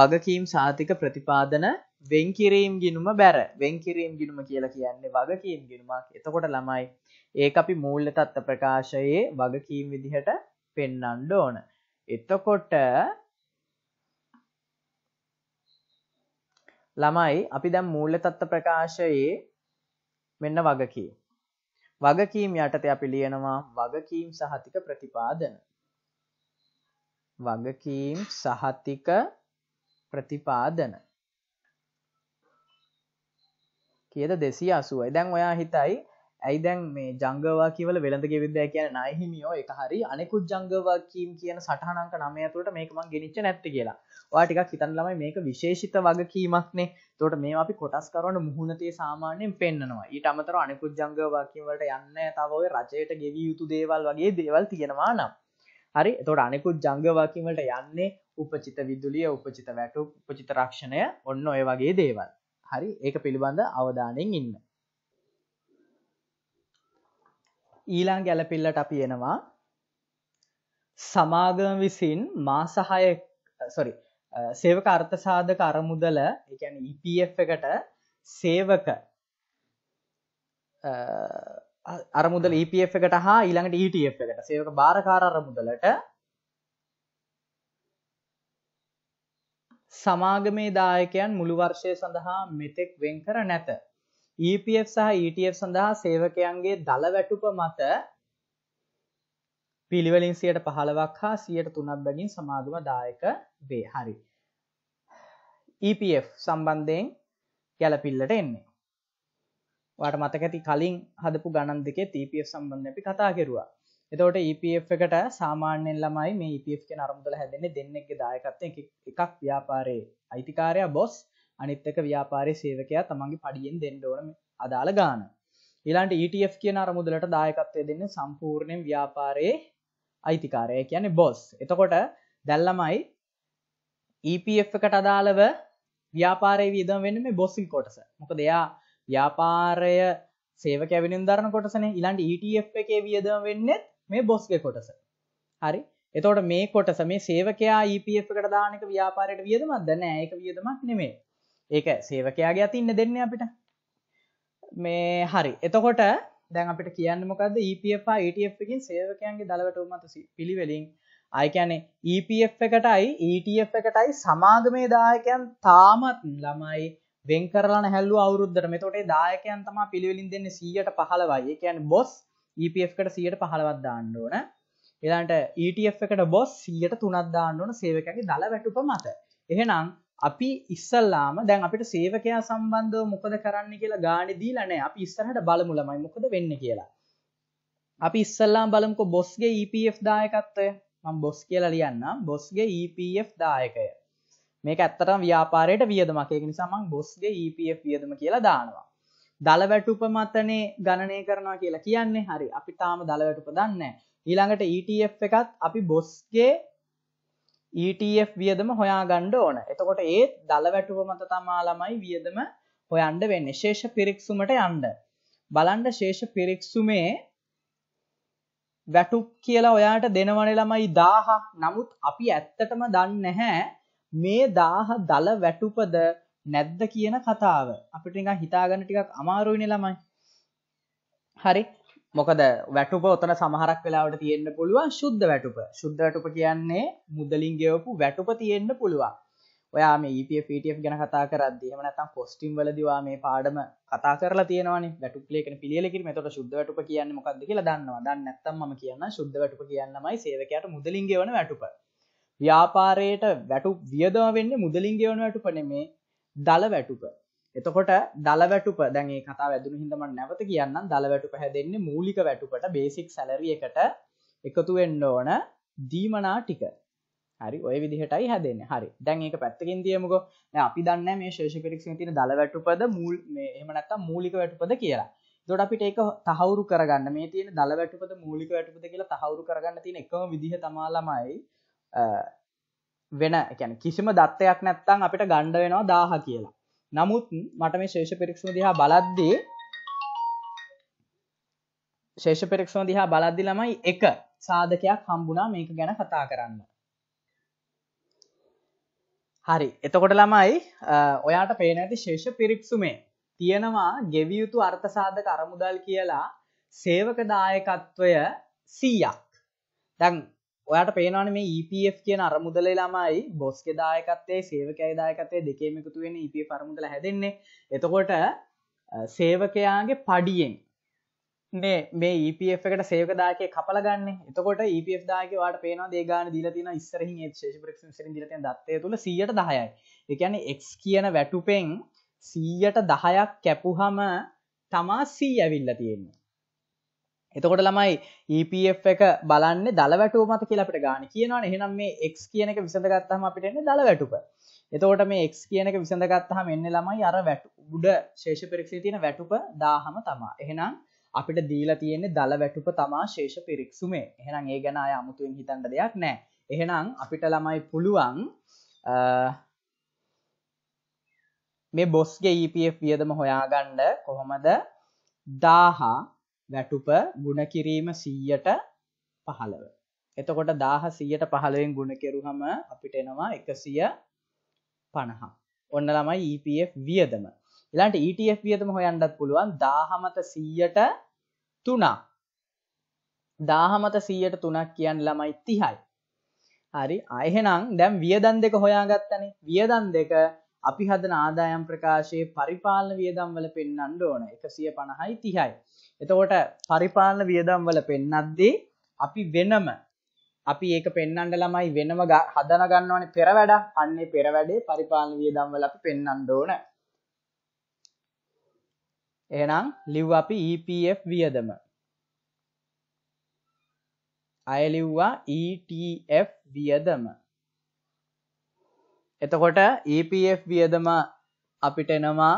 වගකීම් සාතික ප්‍රතිපාදන වෙන්කිරීම් ගිනුම බැර වෙන්කිරීම් ගිනුම කියලා කියන්නේ වගකීම් ගිනුමක් එතකොට ළමයි ඒ අපි මූල්ල තත්ත ප්‍රකාශයේ වගකීම් විදිහට පෙන්නන්ඩ ඕන එතකොට ළමයි අපි දැම් මූල්ල තත්ත ප්‍රකාශයේ මෙන්න වගකී වගකීම් යටතේ අපි ලියනවා වගකීම් සහතික ප්‍රතිපාදන වගකීම් සහතික ප්‍රතිපාදන කියද දෙසි අසුවයි දැන් ඔයා හිතයි ඇයිදැන් මේ ජංගවා කියවල වෙළඳගේ විද්‍යා කියන නයහිමියෝ එක හරි අනෙකුත් ජංගවාකීම් කියන සටහනක නමයතුට මේකම ගෙනනිච්ච නැත්ති කියලා වාටිකක් හිතන් ළමයි මේක විශේෂිත වගකීමක්නේ තොට මේ අපි කොටස් කරන මුහුණතේ සාමාන්‍යයෙන් පෙන්න්නවා ඊට අමතර අනෙකුත් ජංගවාකීමට යන්න තවයි රජයට ගෙවිය යුතු දේවල් වගේ දේවල් තියෙනවා නම් හරි තොට අනෙකුත් ජංගවාකීමට යන්නේ උපචිත විදුලිය උපචිත වැටු උපචිත රක්ෂණය ඔන්න ඔය වගේ දේවල් හරි ඒක පිළිබඳ අවධානයෙන් ඉන්න ඊළං ගැලපිල්ලට අපි එනවා සමාගම විසින් මාසහය සොරි සේවක අර්ථසාධක අරමුදල එකැන EPF එකට සේවක අරමුදල EPF එකට හා ඊළඟට ETF එකට සේවක භාරකාර අරමුදලට සමාගමේ දායකයන් මුළු වර්ෂය සඳහා මෙතෙක් වෙන් කර නැත EPF සහ ETF සඳහා සේවකයන්ගේ දළ වැටුප මත පිළිවලින් 15%ක් හා 3%ක් බැගින් සමාගම දායක වේ. හරි. EPF සම්බන්ධයෙන් ගැළපිල්ලට එන්නේ. ඔයාට මතක ඇති කලින් හදපු ගණන් දෙකේ EPF සම්බන්ධයෙන් අපි කතා කරුවා. එතකොට EPF එකට සාමාන්‍යයෙන් ළමයි මේ EPF කියන අරමුදල හැදෙන්නේ දෙන්නෙක්ගේ දායකත්වයෙන් එකක් ව්‍යාපාරයේ අයිතිකාරයා බොස් අනිත්තක ව්‍යාපාරය සේවකයා තමන්ගේ පඩියෙන් දෙන්න ඕන අදාළ ගාන ඊලාන්ට ETF කියන අරමුදලට දායකත්වය දෙන්න සම්පූර්ණයෙන් ව්‍යාපාරයේ අයිතිකාරය කියන බොස් එතකොට දැල්ලමයි EPF එකට අදාළව ව්‍යාපාරය විදම් වෙන්න මේ බොස්සිල් කොටස මොක දෙයා ව්‍යාපාරය සේවකැවිෙන දරන කොටසන ඉලන්ට ETF එකේ වියදම් වෙන්නෙත් මේ බොස්ගේ කොටස හරි එතවට මේ කොටස මේ සේවකයා EPF එකට දානක ව්‍යාපාරයට වියදමක් දැන ඒක වියදමක් නෙමේ ඒක සේවකයාගේ අතින්න දෙන්න අපිට මේ හරි එතකොට දැන් අපිට කියන්න මොකද EPFටකින් e සේවකයන්ගේ දළවට උමතු පිළිවෙලින් අයකැනේ EPF එකටයි ETF එකටයි සමාගමේ දායකයන් තාමත් ළමයි වෙන් කරලා හැල්ලු අවුරුද්දර මෙතොටේ දායකයන් තම පිළිවෙලින් දෙන්න සීයට පහලවයි එකයන් බොස් EPFකට සියට පහලවත් දාන්න ඕන එලාන්ට ETF එකට බොස් සියට තුනත් දාන්න ඕන සේවකගේ දළ වැටුප මත එහෙනම් අපි ඉස්සල්ලාම දැන් අපිට සේවකයා සම්බන්ධව මොකද කරන්න කියලා ගානි දීලා නැහැ. අපි ඉස්සරහට බලමු ළමයි මොකද වෙන්නේ කියලා. අපි ඉස්සල්ලාම බලමුකෝ බොස්ගේ EPF දායකත්වය. මම බොස් කියලා ලියන්නම්. බොස්ගේ EPF දායකය. මේක ඇත්තටම ව්‍යාපාරයට වියදමක්. ඒක නිසා මම බොස්ගේ EPF වියදම කියලා දානවා. දල වැටුප මතනේ ගණනය කරනවා කියලා කියන්නේ. හරි. අපි තාම දල වැටුප දන්නේ ඊළඟට ETF එකත් අපි බොස්ගේ ETF වියදම හොයාගන්න ඕන. එතකොට ඒ දල වැටුව මත තමා ළමයි වියදම හොයන්න වෙන්නේ. ශේෂ පිරික්සුමට යන්න. බලන්න ශේෂ පිරික්සුමේ වැටුප් කියලා ඔයාට දෙනවනේ ළමයි 1000. නමුත් අපි ඇත්තටම දන්නේ නැහැ මේ 1000 දල වැටුපද නැද්ද කියන කතාව. අපිට නිකන් හිතාගන්න ටිකක් අමාරුයිනේ ළමයි. හරි. මොකද වැටුප ඔතන සමහරක් වෙලාවට තියෙන්න්න පුළුවන් ශුද්ධ වැටුප ශුද්ධ වැටුප කියන්නේ මුදලින් ගෙවපු වැටුප තියෙන්න්න පුළුවන් ඔයා මේ EPFටF e ගැන කතා කරදදිහම නතම් පොස්ටිම් වලදවා මේ පාඩම කතා කරලා තියෙනවාන වැටුපලේක පිළියලකිර මෙතොට ශුද්ධ වැටුප කියන්න මොකක්ද කියලා දන්නවා දන්න නැත්තම් ම කියන්න ශුද්ධ වැටුප කියන්නමයි සේවකයට මුදලින් ගෙවන වැටුප ව්‍යාපාරයට වැටු වියදවෙන්න මුදලින් ගෙවන වැටුපනෙමේ දළ වැටුප එතකොට දළ වැටුප දැන්ගේ කතා වැදුන හිදම නැවත කියන්න දළ වැටුප හැදෙන්නේ මූලික වැටුපට බේසික් සැලරියකට එකතු වෙන්න ඕන දීමනා ටික හරි ඔය විදිහටයි හැදෙන හරි දැන් ඒක පැත්තකින් තියමුකෝ අපි දන්න මේ ශේෂපිරික්ෂ තින දළ වැටුපද මූල් එහමනත්තා මූලික වැටුපද කියලා දොඩ අපිට එක තහවුරු කරගන්න මේ තියෙන දළ වැටුපද මූලික වැටුපද කියලා තහවුරු කරගන්න තියෙන එකම විදිහ තමාලමයි වෙන එකැන කිසිම දත්තයක් නැත්තං අපිට ගණ්ඩ වෙනවා දාහ කියලා නමුත් මට මේ ශේෂ පිරික්ෂම දිහා බලද්දී ශේෂ පිරික්ෂම දිහා බලද්දි ළමයි එක සාධකයක් හම්බුණා මේක ගැන කතා කරන්න හරි එතකොට ළමයි ඔයාට පේන ඇති ශේෂ පිරික්සුමේ තියෙනවා ගෙවියයුතු අර්ථසාධක අරමුදල් කියලා සේවක දායකත්වය සීයක් දැන් ඔයාට පේනවන මේ EPF කියන අරමුදල ළමයි බොස්ක දායකත්තේ සේවකයි දායකතේ දෙකේම එකතු වෙන EP පරමුදල හැදෙන්නේ එතකොට සේවකයාගේ පඩියෙන් මේ මේ EPF එකට සේවක දායකය කපලා ගන්න. එතකොට EPF දායකය ඔයාලට පේනවා දේ ගන්න දීලා තියෙන ඉස්සරහින් ඒ ශේෂ ප්‍රෙක්ෂන් ඉස්සරහින් දීලා තියෙන දත්තය තුල 110යි. ඒ කියන්නේ x කියන වැටුපෙන් 110ක් කැපුවම තමා 100 ඇවිල්ලා තියෙන්නේ. එතකොට ළමයි EPF එක බලන්න දළවැටුව මත කියලා අපිට ගාන කියනවා එහෙනම් මේ x කියන එක විසඳගත්තාම අපිට එන්නේ දළවැටුප. එතකොට මේ x කියන එක විසඳගත්තාම එන්නේ ළමයි අර වැටු උඩ ශේෂ පරීක්ෂේ තියෙන වැටුප 1000ම තමයි. එහෙනම් අපිට දීලා තියෙන්නේ දළ වැටුප තමා ශේෂ පිරික්සුමේ. එහෙනම් ඒ ගැන අය අමුතුවෙන් හිතන්න දෙයක් නැහැ. එහෙනම් අපිට ළමයි පුළුවන් මේ බොස්ගේ EPF වියදම හොයාගන්න කොහොමද 1000 වැටුප ගුණ කිරීම සීයට පහළව. එතකොට දාහ සීයට පහළවෙන් ගුණ කෙරුහම අපිට එනවා එකසිය පණහා. ඔන්න ළමයි EPF වියදම. එලාන්ට ETF වියදම හොයන්නත් පුළුවන් දාහමත සීයට තුනා. දාහමත සීයට තුනක් කියන්න ළමයි තිහයි. හරි අයහෙනම් දැම් වියදන් දෙක හොයාගත්තනේ වියදන් දෙක අපි හදන ආදායම් ප්‍රකාශයේ පරිපාලන වියදම් වල පෙන්න්න ඕන එකසිය පණහයි තිහයි. එතකොට පරිපාලන වියදම් වල පෙන්නද්දී අපි වෙනම අපි ඒක පෙන්වන්න ළමයි වෙනම හදන ගන්නවනේ පෙර වැඩ. අන්නේ පෙර වැඩේ පරිපාලන වියදම් වල අපි පෙන්වන්න ඕන. එහෙනම් ලිව්ව අපි EPF වියදම. අය ලිව්වා ETF වියදම. එතකොට EPF වියදම අපිට එනවා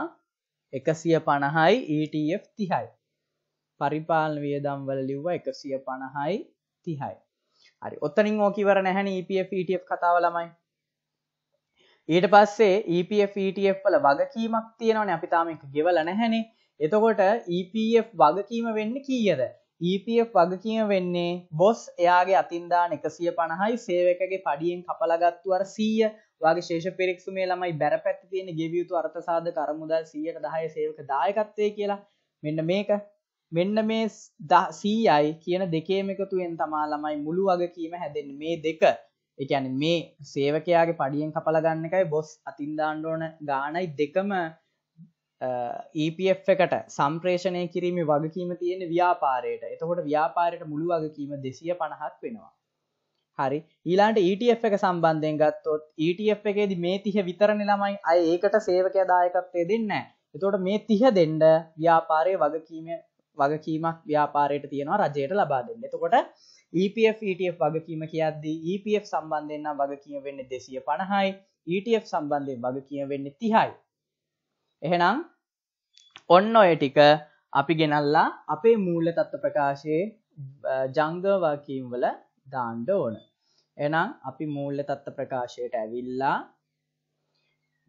එකසිය පණහයි ETF තිහයි පරිපාලන වියදම් වල ලිව්ව එකසිය පණහයි තිහයි හරි ඔත්තනින් ඕකිවර නැහැන EPFටF e කතාව ළමයි ඊට පස්සේ EPFටF e වල වගකීමක් තියෙනවන අපිතාම එක ගෙවල නැහැනේ එතකොට EPF වගකීම වෙන්න කීයද EPF වගකීම වෙන්නේ බොස් එයාගේ අතින්දාන එකසිය පණහයි සේවකගේ පඩියෙන් කපලගත්තුවර සීය වගේ ශේෂ පිරික්සුමේ ළමයි බැර පැත්ති තියෙන ගෙවියුතු අර්ථසාධ කරමුදල් සියයට දහය සේවක දායකත්වය කියලා මෙන්න මේක මෙන්න මේ 100යි කියන දෙකේම එකතුවෙන් තමා ළමයි මුළු වගකීම හැදෙන්නේ මේ දෙක ඒ කියන්නේ මේ සේවකයාගේ පඩියෙන් කපලා ගන්න එකයි බොස් අතින් දාන්න ඕන ගාණයි දෙකම EPF එකට සම්ප්‍රේෂණය කිරීම වගකීම තියෙන ව්‍යාපාරයට එතකොට ව්‍යාපාරයට මුළු වගකීම දෙසිය පණහත් වෙනවා. හරි ඊලාන්ට ETF එක සම්බන්ධයෙන් ගත්තොත් ETF එකේද මේ තිහ විතරණ ළමයි අය ඒකට සේවකය දායකත්වය දෙන්න එතකොට මේ තිහ දෙන්ඩ ව්‍යාපාරය වගකීම වගකීමක් ව්‍යාපාරයට තියෙනවා රජයට ලබා දෙන්න එතකොට EPF ETF වගකීම කියද්දී EPF සම්බන්ධයෙන් නම් වගකීම වෙන්නේ 250යි ETF සම්බන්ධයෙන් වගකීම වෙන්නේ 30යි එහෙනම් ඔන්න ඔය ටික අපි ගෙනල්ලා අපේ මූල තත්ත්ව ප්‍රකාශයේ ජංග වගකීම් වල දාන්න ඕන එහෙනම් අපි මූල්‍ය තත්ත්ව ප්‍රකාශයට ඇවිල්ලා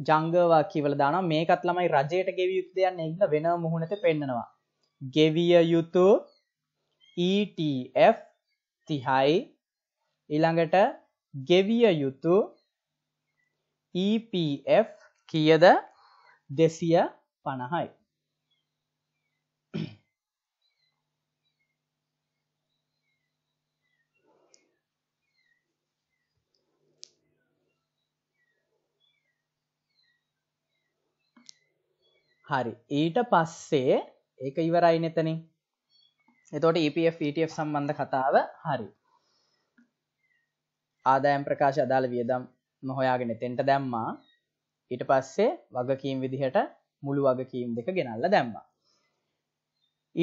ජංගවා කියවල දානවා මේකත් ළමයි රජයට ගෙවිය යුත්තේ යන්නේ ඉන්න වෙනම මුහුණට පෙන්නනවා ගෙවිය යුතු ETF තිහයි ඊළඟට ගෙවිය යුතු EPF කියද දෙසිය පණහයි. හරි ඊට පස්සේ ඒක ඉවරයි නෙතනින් එතෝට EPF ETF සම්බන්ධ කතාව හරි ආදායම් ප්‍රකාශ අදාළ වියදම් නොහොයාගෙන තෙන්ට දැම්මා ඊට පස්සේ වගකීම් විදිහට මුළු වගකීම් දෙක ගෙනල්ල දැම්මා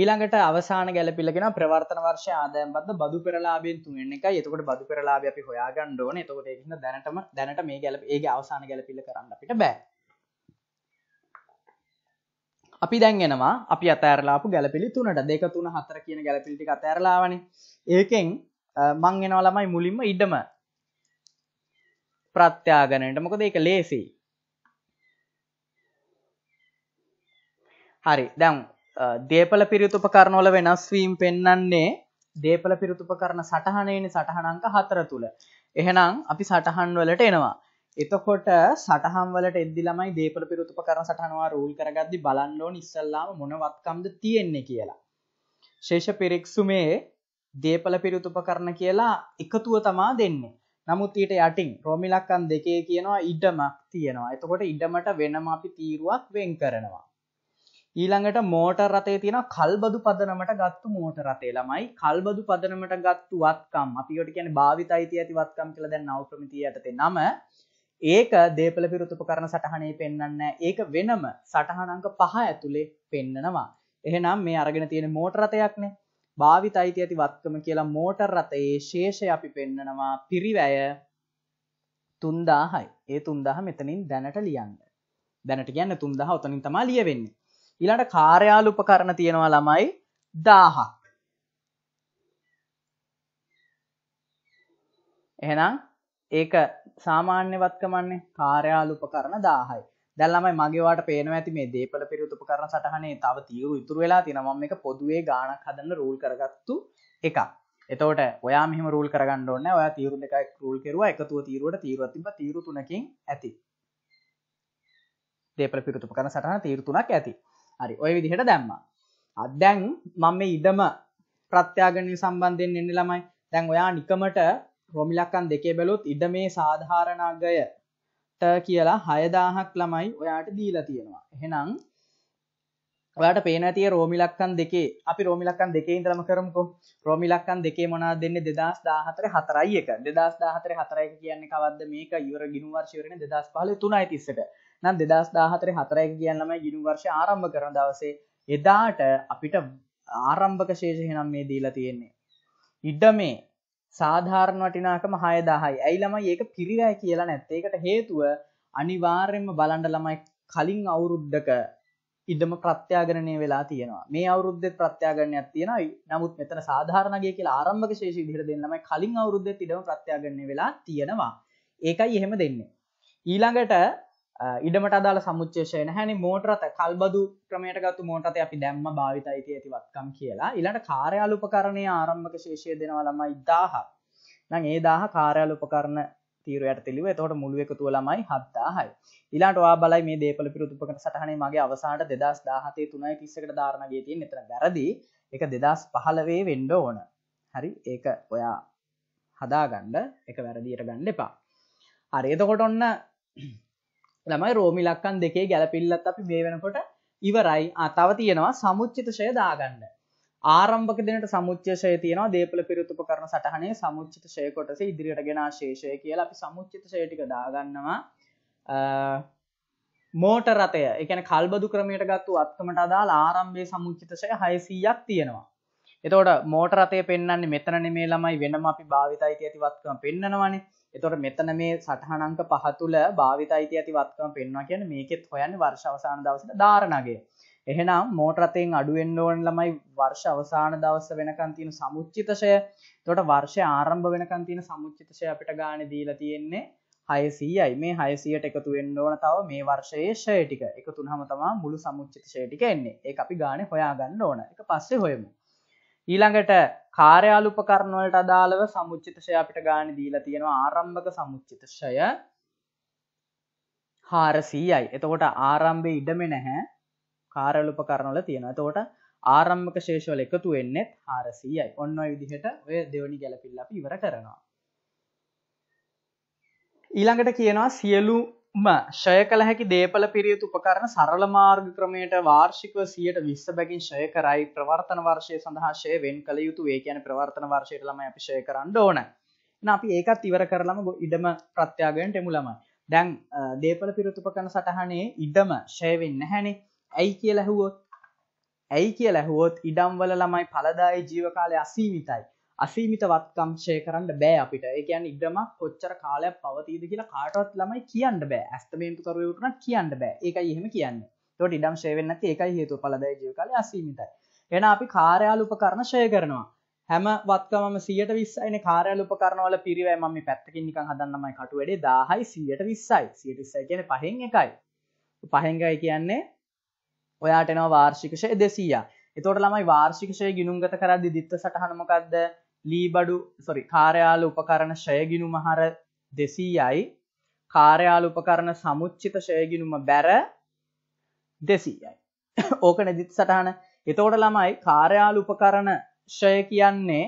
ඊළඟට අවසාන ගැලපිලගෙන ප්‍රවර්තන වර්ෂ ආදායම් බද්ද බදු පෙරලාභයෙන් තුනෙන් එක එතකොට බදු පෙරලාභ අපි හොයාගන්න ඕනේ එතකොට ඒක දැනටම දැනට මේ ගැලප ඒගේ අවසාන ගැලපිල්ල කරන්න අපිට බෑ අපි දැන්ගෙනවා අපි අතෑරලාපු ගැලපිලි තුනට දෙක තුන හතර කියන ගැලපිලිටි අතෑරලාවන ඒකෙන් මං එනවා ළමයි මුලින්ම ඉඩම ප්‍රත්‍යාගනයට මොකද ඒක ලේසි හරි දැම් දේපල පිරිතුප කරනොල වෙනස්වීම් පෙන්නන්නේ දේපල පිරිතුප කරන සටහනයනි සටහනංක හතර තුළ එහෙනම් අපි සටහන් වලට එනවා එතකොට සටහන් වලට එද්දි ළමයි දේපල පිරුතුපකරණ සටහනවා රූල් කරගද්දි බලන්න ඕන ඉස්සල්ලාම මොන වත්කම්ද තියෙන්නේ කියලා. ශේෂ පිරික්සුමේ දේපල පිරිතුපකරණ කියලා එකතුව තමා දෙන්නේ. නමුත් ඊට යටින් රෝමිලක්කන් දෙකේ කියනවා ඉඩමක් තියෙනවා. එතකොට ඉඩමට වෙනම අපි තීරුවක් වෙන් කරනවා. ඊළඟට මෝටර් රතේ තියෙන කල්බදු පදනමට ගත්තු මෝටර් රතේ ළමයි කල්බදු පදනමට ගත්තු වත්කම් අපි ඒකට කියන්නේ භාවිතයි ඇති වත්කම් කියලා දැන් නවක්‍රමිතිය යටතේ නම ඒක දේපල පිරුතුපකරණ සටහනේ පෙන්න්න ඒක වෙනම සටහනංක පහ ඇතුළේ පෙන්නනවා. එහෙනම් මේ අරගෙන තියෙන මෝටරතයක්නේ භාවිත අයිති ඇති වත්කම කියලා මෝටර් රතයේ ශේෂය අපි පෙන්නනවා පිරිවැය තුන්දාහයි ඒ තුන්දාහ මෙතනින් දැනට ලියන්න දැනට කියන්න තුන්දහ ඔතනින් තමා ලියවෙන්න. ඉලාට කාර්යාලු උපකරණ තියෙනවා ළමයි දාහක් එහෙනම් ඒක සාමාන්‍යවත් කමන්නේ කාර්යාලුපකරන 1000යි. දැන් ළමයි මගේ වාට පේනවා ඇති මේ දීපල පිරිත් උපකරණ සටහනේ තව තීරු ඉතුරු වෙලා තියෙනවා. මම මේක පොදුවේ ගාණක් හදන්න රූල් කරගත්තු එකක්. එතකොට ඔයා මෙහෙම රූල් කරගන්න ඕනේ. ඔයා තීරු දෙකක් රූල් කරුවා. එකතුව තීරුවට තීරුවක් තිබ්බ තීරු තුනකින් ඇති. දීපල පිරිත් උපකරණ සටහන තීරු තුනක් ඇති. හරි. ওই විදිහට දැම්මා. අද දැන් මම ඉදම ප්‍රත්‍යාගණය සම්බන්ධයෙන් එන්නේ ළමයි. දැන් ඔයා නිකමට රොමිලක්කන් දෙකේ බැලොත් ඉඩ මේ සාධාරණගයට කියලා හයදාහක් ළමයි ඔයාට දීලා තියෙනවා එහෙනම් ඔයාට පේන තිය රෝමිලක්කන් දෙකේ අපි රෝමිලක්කන් දෙකේ ඉදරම කරමුකෝ රෝමිලක්කන් දෙකේ මොනා දෙන්න දෙදස් දාහතර හතරයි එක දෙදස් දාහතර හතරයි කියන්නේ කවද මේක යුර ගිනු වර්ශයරෙන දෙදස් පහල තුනයි තිස්සට නම් දෙදස් දාහතර හතරයි කියන්නම ගිනු වර්ෂ ආරම්භ කරන දවසේ එදාට අපිට ආරම්භක ශේෂහෙනම් මේ දීලා තියෙන්නේ ඉඩ මේ සාධාරණ වටිනාකම 6000යි. ඇයි ළමයි ඒක පිරිරැය කියලා නැත්තේ? ඒකට හේතුව අනිවාර්යයෙන්ම බලන්න ළමයි කලින් අවුරුද්දක ඉදම ප්‍රත්‍යාගණනය වෙලා තියෙනවා. මේ අවුරුද්දෙත් ප්‍රත්‍යාගණනයක් තියෙනවා. නමුත් මෙතන සාධාරණ ගිය කියලා ආරම්භක ශේෂී විදිහට දෙන්න ළමයි කලින් අවුරුද්දෙත් ඉදම ප්‍රත්‍යාගණනය වෙලා තියෙනවා. ඒකයි එහෙම දෙන්නේ. ඊළඟට ඉඩමට අදාල සමුච්චේෂය නැහැනි මෝටරත කල්බදු ක්‍රමයට ගත්තු මෝටත අපි දැම්ම භාවිත අයිති ඇතිවත්කම් කියලා ඉලට කාරයාලුපකරණය ආරම්භක ශේෂය දෙනවා ළමයි දාහ නං ඒ දාහ කාරයාලුපකරණ තීරයට තිලිව තොට මුළුවකතුව ළමයි හත්දාහයි ඉලාට බලයි මේ දේපල පිරුතුපකට සටහනේ මගේ අවසාට දෙදස් දාහතේ තුනයි තිස්සකට ධාරණගේ තිය නතර වැරදි එක දෙදස් පහලවේ වෙන්ඩ ඕන හරි ඒක ඔයා හදාගණ්ඩ එක වැරදියට ගණ්ඩ එපා හරි එතකොට ඔන්න ළමයි රෝමි ලක්කන් දෙකේ ගැලපිල්ලත් අපි මේ වෙනකොට ඉවරයි තව තියෙනවා සමුච්චිතශය දාගන්න ආරම්භක දෙනට සමුච්චෂය තියෙනවා දේපල පිරිතුප කරන සටහනේ සමුච්චිතශය කොටස ඉදිරියට ගෙන ශේෂය කියලා අපි සමුච්චිතශය ටික දාගන්නවා මෝට රතය එකන කල්බදු ක්‍රමයට ගත්තු අත්කමට අදාල් ආරම්භය සමුච්චිතශය හයසීයක් තියෙනවා එතකොට මෝටර රථය පෙන්වන්නේ මෙතන නෙමේ ළමයි වෙනම අපි භාවිත අයිතිය ඇති වත්කම පෙන්වනවානේ. එතකොට මෙතන මේ සටහන අංක පහ තුල භාවිත අයිතිය ඇති වත්කම පෙන්වනවා කියන්නේ මේකෙත් හොයන්නේ වර්ෂ අවසාන දවසේ ධාරණගය. එහෙනම් මෝටර රථයෙන් අඩු වෙන්න ඕන ළමයි වර්ෂ අවසාන දවස වෙනකන් තියෙන සමුච්චිතශය. එතකොට වර්ෂය ආරම්භ වෙනකන් තියෙන සමුච්චිතශය අපිට ගානේ දීලා තියෙන්නේ 600යි. මේ 600ට එකතු වෙන්න ඕන තව මේ වර්ෂයේ ෂය ටික. එකතු වුනහම තමයි මුළු සමුච්චිතශය ටික එන්නේ. ඒක අපි ගානේ හොයාගන්න ඕන. ඒක පස්සේ හොයමු. ඊළඟට කාර්යාලුපකරණ වලට අදාළව සමුච්චිතශය අපිට ගාණ දීලා තියෙනවා ආරම්භක සමුච්චිතශය 400යි. එතකොට ආරම්භයේ ඉඩමේ නැහැ කාර්යාලුපකරණ වල තියෙනවා. එතකොට ආරම්භක ශේෂ වල එකතු වෙන්නේ 400යි. ඔන්න ඔය විදිහට ඔය දෙවෙනි ගැලපිල්ල අපි ඉවර කරනවා. ඊළඟට කියනවා සියලු ම ෂය කළ හැකි දේපල පිරියුතු උපකරණ සරල මාර්ග ක්‍රමයට වාර්ෂිකව 120 බැගින් ෂය කරයි ප්‍රවර්තන වර්ෂය සඳහා ෂය වෙන් කළ යුතු ඒ කියන්නේ ප්‍රවර්තන වර්ෂයට ළමයි අපි ෂය කරන්න ඕන. එහෙනම් අපි ඒකත් ඉවර කරලම ඉඩම ප්‍රත්‍යාගයට එමු ළමයි. දැන් දේපල පිරියුතු උපකරණ සටහනේ ඉඩම ෂය වෙන්නේ නැහනේ. ඇයි කියලා ඇහුවොත් ඇයි කියලා ඇහුවොත් ඉඩම් වල ළමයි ඵලදායි ජීව කාලය අසීමිතයි. අසීමිත වත්කම්ශය කරන්න බෑ අපිට එකන් ඉඩමක් කොච්චර කාලයක් පවතීද කියලා කාටවත් ළමයි කියන්න බෑ ඇස්තමේන්තු කරවයුටන කියන්න බෑ ඒක එහෙම කියන්න තොට ඉඩම් ශේවෙන් ඇති එකයි හේතු පලදය ජය කාල අසීමිතයි එන අපි කාරයාලුප කරන ශය කරනවා හැම වත්කම සියට විස්සයින කාරයලුප කරනවල පිරිවෑ මම පැත්තකින් නිකං හදන්නමයි කටු වැඩේ දාහයි සියට විස්සයි සියටිස්සයි කියන පහෙන් එකයි පහෙන්ගයි කියන්නේ ඔයාට එනවා වාර්ෂිකෂය දෙසීය එතොට ළමයි වාර්ෂිකෂය ගිනුම්ගත කරදි දිත්ත සටහනමකක්ද ලීබඩු සොරි කාර්යාල උපකරණ ශයගිනු මහර දෙසීයයි කාර්යාල උපකරණ සමුච්චිත ශයගිනුම බැර දෙසීයයි. ඕක නැදිත් සටහන එතෝට ළමයි කාර්යාල උපකරණ ශය කියන්නේ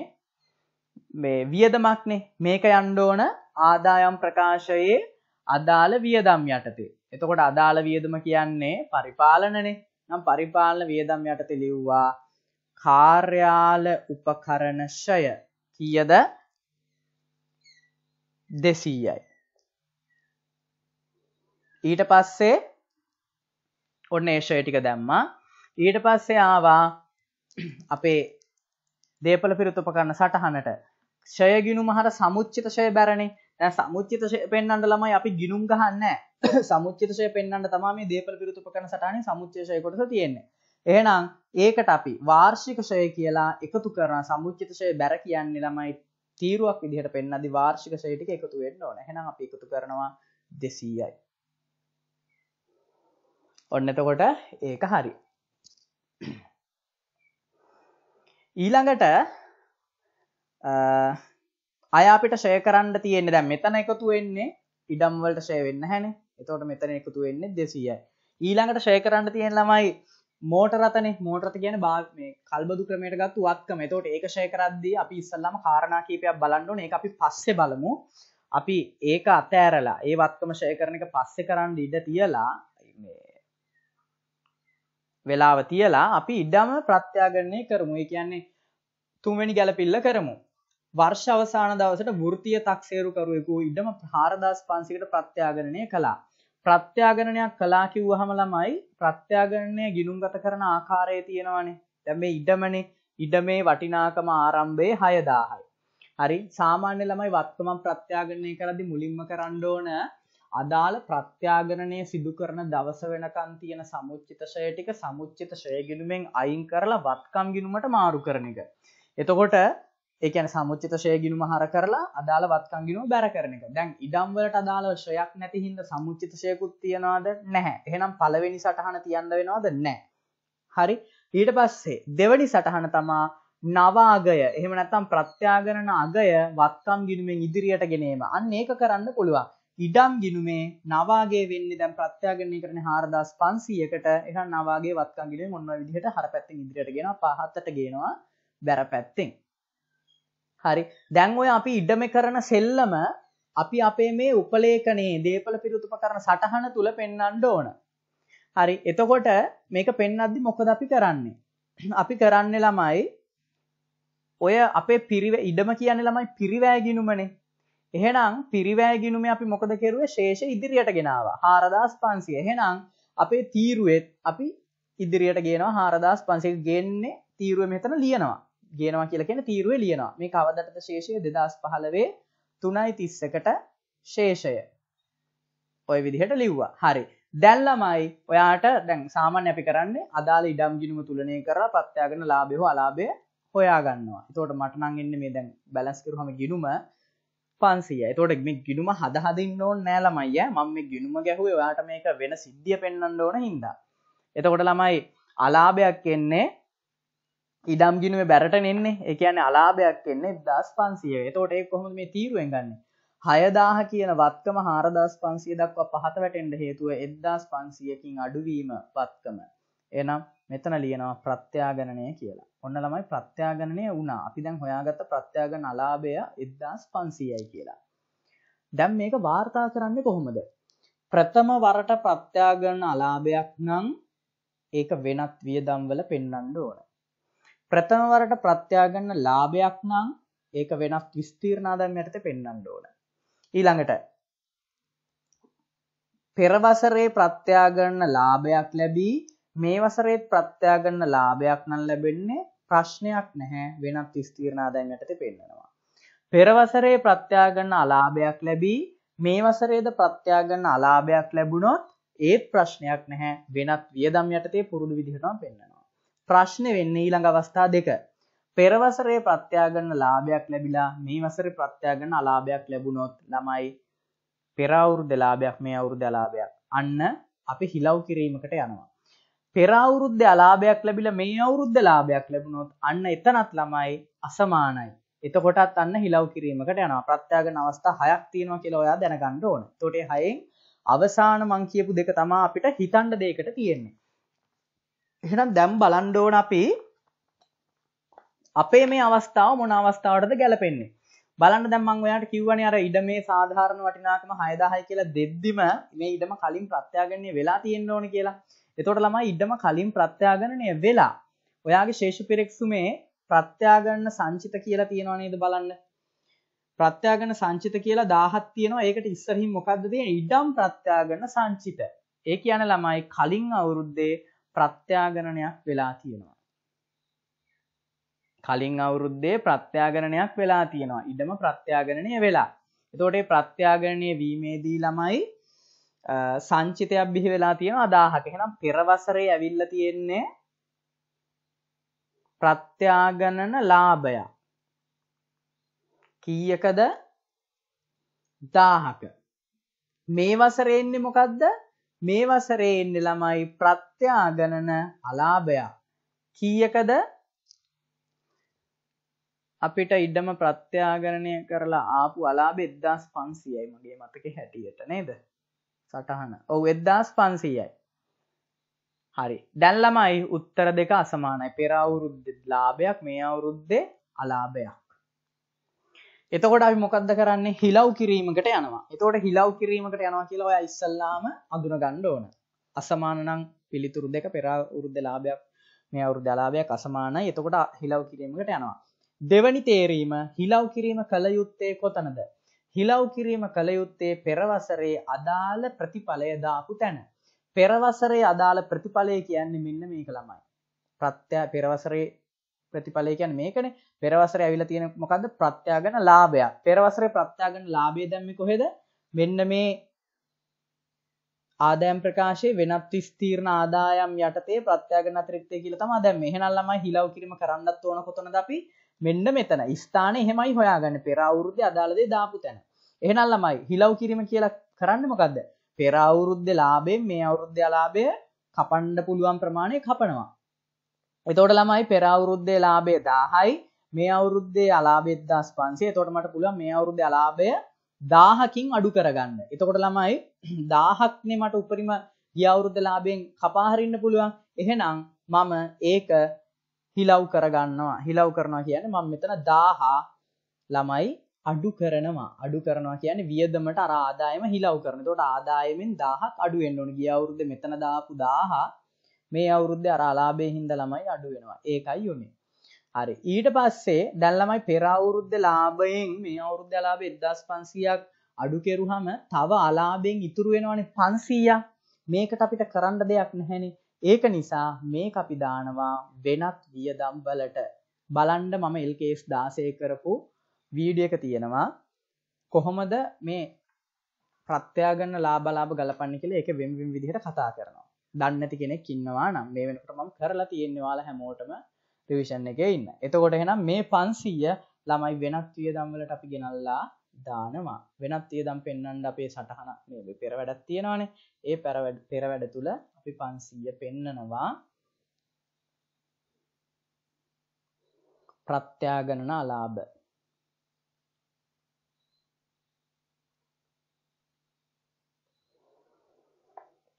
මේ වියදමක්නේ මේක යන්්ඩෝන ආදායම් ප්‍රකාශයේ අදාළ වියදම් යටතේ. එතකොට අදාළ වියදම කියන්නේ පරිපාලනනේ නම් පරිපාලන වියදම් යටතේ ලිව්වා කාර්යාල උපකරණ ශය කියද දෙසීයයි ඊට පස්සේ ඔන්න ඒෂය ටික දැම්මා ඊට පස්සේ ආවා අපේ දේපල පිරිතුපකරන්න සටහනට ෂය ගිනුම හර සමුච්චිත ෂය බැරණි දැන් සමුච්චිත ෂය පෙන්වන්න ළමයි අපි ගිනුම් ගහන්නේ නැහැ සමුච්චිත ෂය පෙන්වන්න තමයි මේ දේපල පිරිතුපකරන සටහනේ සමුච්චිත ෂය කොටස තියෙන්නේ එහෙනම් ඒකට අපි වාර්ෂික ෂය කියලා එකතු කරන සමුච්චිත ෂය බැර කියන්නේ ළමයි තීරුවක් විදිහට පෙන්නදී වාර්ෂික ෂය ටික එකතු වෙන්න ඕන. එහෙනම් අපි එකතු කරනවා 200යි. ඔන්න එතකොට ඒක හරි. ඊළඟට අය අපිට ෂය කරන්න තියෙන්නේ දැන් මෙතන එකතු වෙන්නේ ඉඩම් වලට ෂය වෙන්න හැනේ. එතකොට මෙතන එකතු වෙන්නේ 200යි. ඊළඟට ෂය කරන්න තියෙන ළමයි මෝටරතන මෝටරත කියන බාම කල්බදු ක්‍රමයට ගත් වත්කම තෝට ඒකෂය කරද්දී අපි ඉස්සල්ලම කාරණා කීපයක් බලන්නන ඒ අපි පස්සෙ බලමු අපි ඒක අතෑරලා ඒ වත්කම ශය කරන එක පස්සෙ කරන්න ඉඩ තියලා වෙලාව තියලා අපි ඉඩම ප්‍රත්‍යාගරණය කරමු ඒ කියන්නේ තුන්වැනි ගැලපිල්ල කරමු වර්ෂ අවසාන දවසට වෘතිය තක්සේරුකරුවෙකු ඉඩම හාරදස් පන්සිකට ප්‍රත්‍යාගරණය කලා ප්‍රත්‍යාගණනයක් කලා කිව්වහම ළමයි ප්‍රත්‍යාගණනය ගිනුම්ගත කරන ආකාරය තියෙනවනේ. දැන් මේ ඉඩමනේ ඉඩමේ වටිනාකම ආරම්භයේ 6000යි. හරි සාමාන්‍ය ළමයි වත්කම ප්‍රත්‍යාගණනය කරද්දී මුලින්ම කරන්න ඕන අදාළ ප්‍රත්‍යාගණනය සිදු කරන දවස වෙනකන් තියෙන සමුච්චිත ෂය ටික සමුච්චිත ෂය ගිණුමෙන් අයින් කරලා වත්කම් ගිණුමට මාරු කරන එක. එතකොට ඒකන සමුච්චිතශය ගිනුම හර කරලා අදාළ වත්කං ගිනුම බැර කරන එක දැන් ඉඩම්වලට අදාළව ශයක් නැති හින්ද සමුච්චිතශයකුත් තියෙනවාද නැහැ එහෙනම් පළවෙනි සටහන තියන්න වෙනවාද නෑ හරි ඊට පස්සේ දෙවැනි සටහන තමා නවාගය එහෙම නැත්තම් ප්‍රත්‍යාගරණ අගය වත්කම් ගිනුමෙන් ඉදිරියට ගෙනීම අන්න ඒක කරන්න පුළුවන් ඉඩම් ගිනුමේ නවාගේ වෙන්න දැම් ප්‍රත්‍යාගරණය කරන හාරදස් පන්සීයකට එහ නවාගේ වත්කංගිලේ මොන්ව විදිහට හර පැත්තිෙන් ඉදිරියට ගෙන පහත්තට ගේෙනවා බැර පැත්තිෙන් හරි දැන් ඔය අපි ඉඩම කරන සෙල්ලම අපි අපේ මේ උපලේකනේ දේපල පිරිතුප කරන සටහන තුළ පෙන්වන්න ඕන. හරි එතකොට මේක පෙන්නද්දි මොකද අපි කරන්නේ. අපි කරන්නේ ළමයි ඔය අපේ පිරිව ඉඩම කියන්නේ ළමයි පිරිවෑගිනුමනේ. එහෙනම් පිරිවෑගිනුම අපි මොකද කෙරුවේ ශේෂ ඉදිරියට ගෙනවා. 4500. එහෙනම් අපේ තීරුවෙත් අපි ඉදිරියට ගේනවා 4500 ගේන්නේ තීරුවේ මෙතන ලියනවා. ගේනවා කියලා කියන තීරුවේ ලියනවා. මේ කවදටද ශේෂය 2015 3:30කට ශේෂය. ඔය විදිහට ලිව්වා. හරි. දැන් ළමයි ඔයාට දැන් සාමාන්‍ය අපි කරන්නේ අදාළ ඉඩම් ගිණුම තුලනය කරලා ප්‍රත්‍යාගන ලාභය හෝ අලාභය හොයා ගන්නවා. එතකොට මට නම් එන්නේ මේ දැන් බැලන්ස් කරුවම ගිණුම 500යි. එතකොට මේ ගිණුම හද හදින්න ඕනේ නෑ ළමයි ඈ. මම මේ ගිණුම ගැහුවේ ඔයාට මේක වෙන සිද්ධිය පෙන්වන්න ඕන හින්දා. එතකොට ළමයි අලාභයක් එන්නේ ඉඩම් ගිනුව බැරට එන්නේ එකන අලාභයක් එන්නේ දස් පන්සිය තෝට එක් කොහොම මේ තීරුවෙන් ගන්න හයදාහ කියන වත්කම හාරදස් පන්සිය දක්වා පහත වැටෙන්ට හේතුව එද්දස් පන්සියකින් අඩුවීම පත්කම එනම් මෙතන ලියනවා ප්‍රත්‍යාගණනය කියලා ඔන්න ළමයි ප්‍රත්‍යාගණනය වුණා අපි දැන් හොයාගත්ත ප්‍රත්‍යාග නලාභය එද්දස් පන්සියයි කියලා දැම් මේක වාර්තා කරන්න කොහොමද ප්‍රථම වරට ප්‍රත්‍යාගණ අලාභයක් නං ඒක වෙනත් වියදම්වල පෙන්නන්න ඕන ප්‍රථම වරට ප්‍රත්‍යාගන්න ලාභයක් නම් ඒක වෙනස් විස්තීර්ණාදම් යටතේ පෙන්වන්න ඕන. ඊළඟට පෙර වසරේ ප්‍රත්‍යාගන්න ලාභයක් ලැබී මේ වසරේත් ප්‍රත්‍යාගන්න ලාභයක් නම් ලැබෙන්නේ ප්‍රශ්නයක් නැහැ වෙනත් විස්තීර්ණාදම් යටතේ පෙන්වනවා. පෙර වසරේ ප්‍රත්‍යාගන්න අලාභයක් ලැබී මේ වසරේද ප්‍රත්‍යාගන්න අලාභයක් ලැබුණොත් ඒත් ප්‍රශ්නයක් නැහැ වෙනත් වියදම් යටතේ පුරුදු විදිහටම පෙන්වනවා. ප්‍රශ්න වෙන්නේ ඊළඟ අවස්ථා දෙක. පෙරවසරේ ප්‍රත්‍යාගන්න ලාභයක් ලැබිලා මේ වසරේ ප්‍රත්‍යාගන්න අලාභයක් ලැබුණොත් ළමයි පෙර අවුරුද්ද ලාභයක් මේ අවුරුද්ද අලාභයක්. අන්න අපි හිලව් කිරීමකට යනවා. පෙර අවුරුද්ද අලාභයක් ලැබිලා මේ අවුරුද්ද ලාභයක් ලැබුණොත් අන්න එතනත් ළමයි අසමානයි. එතකොටත් අන්න හිලව් කිරීමකට යනවා. ප්‍රත්‍යාගන අවස්ථා හයක් තියෙනවා කියලා ඔයා දැනගන්න ඕන. එතකොට හයෙන් අවසාන මං කියපු දෙක තමා අපිට හිතන්න දෙයකට තියෙන්නේ. එහෙනම් දැන් බලන්න ඕන අපි අපේ මේ අවස්ථාව මොන අවස්ථාවටද ගැලපෙන්නේ බලන්න දැන් මම ඔයාලට කිව්වනේ අර ඉඩමේ සාධාරණ වටිනාකම 6000 කියලා දෙද්දිම මේ ඉඩම කලින් ප්‍රත්‍යාගණය වෙලා තියෙන්න ඕනේ කියලා. එතකොට ළමයි ඉඩම කලින් ප්‍රත්‍යාගණනය වෙලා ඔයාගේ ශේෂ පිරෙක්සුමේ ප්‍රත්‍යාගන්න සංචිත කියලා තියෙනවා නේද බලන්න. ප්‍රත්‍යාගන සංචිත කියලා 10ක් තියෙනවා. ඒකට ඉස්සරහින් මොකද්ද තියෙන්නේ? ඉඩම් ප්‍රත්‍යාගන සංචිත. ඒ කියන්නේ ළමයි කලින් අවුරුද්දේ ප්‍රත්‍යාගණනයක් වෙලා තියෙනවා. කලින් අවුරුද්දේ ප්‍රත්‍යාගණනයක් වෙලා තියෙනවා ඉඩම ප්‍රත්‍යාගණනය වෙලා. එතෝටේ ප්‍රත්‍යාගණනය වීමේදී ළමයි සංචිතයක් බිහි වෙලා තියෙන අදාහක හෙනම් පෙරවසරේ ඇවිල්ල තියෙන්නේ ප්‍රත්‍යාගණන ලාභය කීයකද දාහක මේ වසරෙන්නේ මොකක්ද මේ වසරේ එන්නේ ළමයි ප්‍රත්‍යාගණන අලාභයක්. කීයකද? අපිට ඉඩම ප්‍රත්‍යාගණනය කරලා ආපු අලාභය 1500යි මගේ මතකේ හැටියට නේද? සටහන. ඔව් 1500යි. හරි. දැන් ළමයි උත්තර දෙක අසමානයි. පෙර අවුරුද්දේ ලාභයක්, මේ අවුරුද්දේ අලාභයක්. එතකොට අපි මොකක්ද කරන්නේ හිලව් කිරීමකට යනවා. එතකොට හිලව් කිරීමකට යනවා කියලා ඔයා ඉස්සල්ලාම අඳුන ගන්න ඕන. අසමාන නම් පිළිතුරු දෙක පෙර අවුරුද්ද ලාභයක් මේ අවුරුද්ද ලාභයක් අසමානයි. එතකොට හිලව් කිරීමකට යනවා. දෙවැනි තේරීම හිලව් කිරීම කල යුත්තේ කොතනද? හිලව් කිරීම කල යුත්තේ පෙරවසරේ අදාළ ප්‍රතිඵලය දාපු තැන. පෙරවසරේ අදාළ ප්‍රතිඵලය කියන්නේ මෙන්න මේක ළමයි. ප්‍රත්‍ය පෙරවසරේ ප්‍රතිඵලය කියන්නේ මේකනේ. පෙරවසර ඇවිලා තියෙන මොකද ප්‍රත්‍යාගන ලාභයක් පෙරවසරේ ප්‍රත්‍යාගන ලාභය දැම්මි කොහෙද මෙන්න මේ ආදායම් ප්‍රකාශයේ වෙනත් විස්තීර්ණ ආදායම් යටතේ ප්‍රත්‍යාගන අතිරික්තය කියලා තමයි දැන් මේ එහෙනම් ළමයි හිලව් කිරීම කරන්නත් ඕන කොතනද අපි මෙන්න මෙතන ස්ථානේ එහෙමයි හොයාගන්නේ පෙර අවුරුද්දේ අදාළ දේ දාපු තැන එහෙනම් ළමයි හිලව් කිරීම කියලා කරන්නේ මොකද්ද පෙර අවුරුද්දේ ලාභයෙන් මේ අවුරුද්දේ ලාභය කපන්න පුළුවන් ප්‍රමාණය කපනවා එතකොට ළමයි පෙර අවුරුද්දේ ලාභය 1000යි මේ අවුරුද්දේ අලාබේ 1500. එතකොට මට පුළුවන් මේ අවුරුද්දේ අලාබය 1000කින් අඩු කරගන්න. එතකොට ළමයි 1000ක් නේ මට උපරිම ගිය අවුරුද්දේ ලාභයෙන් කපා හරින්න පුළුවන්. එහෙනම් මම ඒක හිලව් කරගන්නවා. හිලව් කරනවා කියන්නේ මම මෙතන 1000 ළමයි අඩු කරනවා. අඩු කරනවා කියන්නේ වියදමට අර ආදායම හිලව් කරනවා. එතකොට ආදායමෙන් 1000ක් අඩු වෙන්න ඕනේ. ගිය අවුරුද්දේ මෙතන දාපු 1000 මේ අවුරුද්දේ අර අලාභයෙන් හින්දා ළමයි අඩු වෙනවා. ඒකයි යන්නේ. හරි ඊට පස්සේ දැන් ළමයි පෙර අවුරුද්ද ලාභයෙන් මේ අවුරුද්ද ලාභය 1500ක් අඩු කෙරුවම තව අලාභයෙන් ඉතුරු වෙනවනේ 500ක් මේකට අපිට කරන්න දෙයක් නැහැනේ ඒක නිසා මේක අපි දානවා වෙනත් වියදම් වලට බලන්න මම LKS 16 කරපු වීඩියෝ එක තියෙනවා කොහොමද මේ ප්‍රත්‍යාගන්න ලාභ ලාභ ගලපන්න කියලා ඒක වෙන් වෙන් විදිහට කතා කරනවා. දන්නේ නැති කෙනෙක් ඉන්නවා නම් මේ වෙනකොට මම කරලා තියෙනවා හැමෝටම රිවිෂන් එක ඉන්න එතකොට එහෙනම් මේ පන්සීය ළමයි වෙනත් වියදම්වලට අපි ගෙනල්ලා දානවා වෙනත් වියදම් පෙන්න්නට අපේ සටහන මේ පෙර වැඩක් තියෙනවානේ ඒ පැරවැඩ පෙරවැඩ තුළ අපි පන්සීය පෙන්නනවා ප්‍රත්‍යාගණනා ලාභ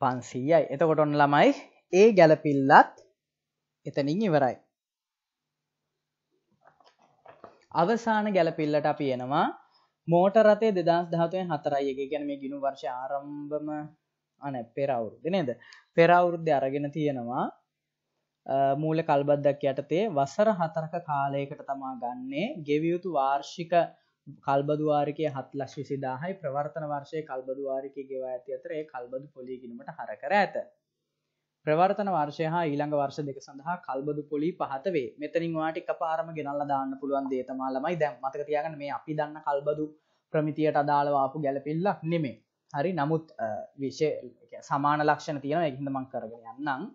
පන්සීයයි එතකොට ඔන්න ළමයි ඒ ගැලපිල්ලත් එතනින් ඉවරයි අවසාන ගැලපිල්ලට අපි එනවා මෝට රතේ දෙදස් දහතුවෙන් හතරයි එක ගැන මේ ගිනු වර්ෂ ආරම්භම අන පෙරවුරුද නේද පෙරවුරුද්ධ අරගෙන තියෙනවා මූල කල්බද්දක් යටතේ වසර හතරක කාලයකට තමා ගන්නේ ගෙවියුතු වාර්ෂික කල්බදවාරිකය හත් ලක්ෂ සිදාහයි ප්‍රවර්තන වර්ෂය කල්බදවාරිකය ගෙවා ඇති අතර ඒ කල්බදු පොලිගිනීමට හර කර ඇත ප්‍රවර්තන වර්ෂය හා ඊළඟ වර්ෂ දෙක සඳහා කල්බදු පොලි පහත වේ මෙතනින් වාට එක පාරම ගෙනල්ල දාන්න පුළුවන් දේතමා ළමයි දැන් මතක තියාගන්න මේ අපි දන්න කල්බදු ප්‍රමිතියට අදාළව ආපු ගැලපිල්ලක් නෙමේ හරි නමුත් විශේ සමාන ලක්ෂණ තියෙන එහිඳ මං කරගෙන යන්නම්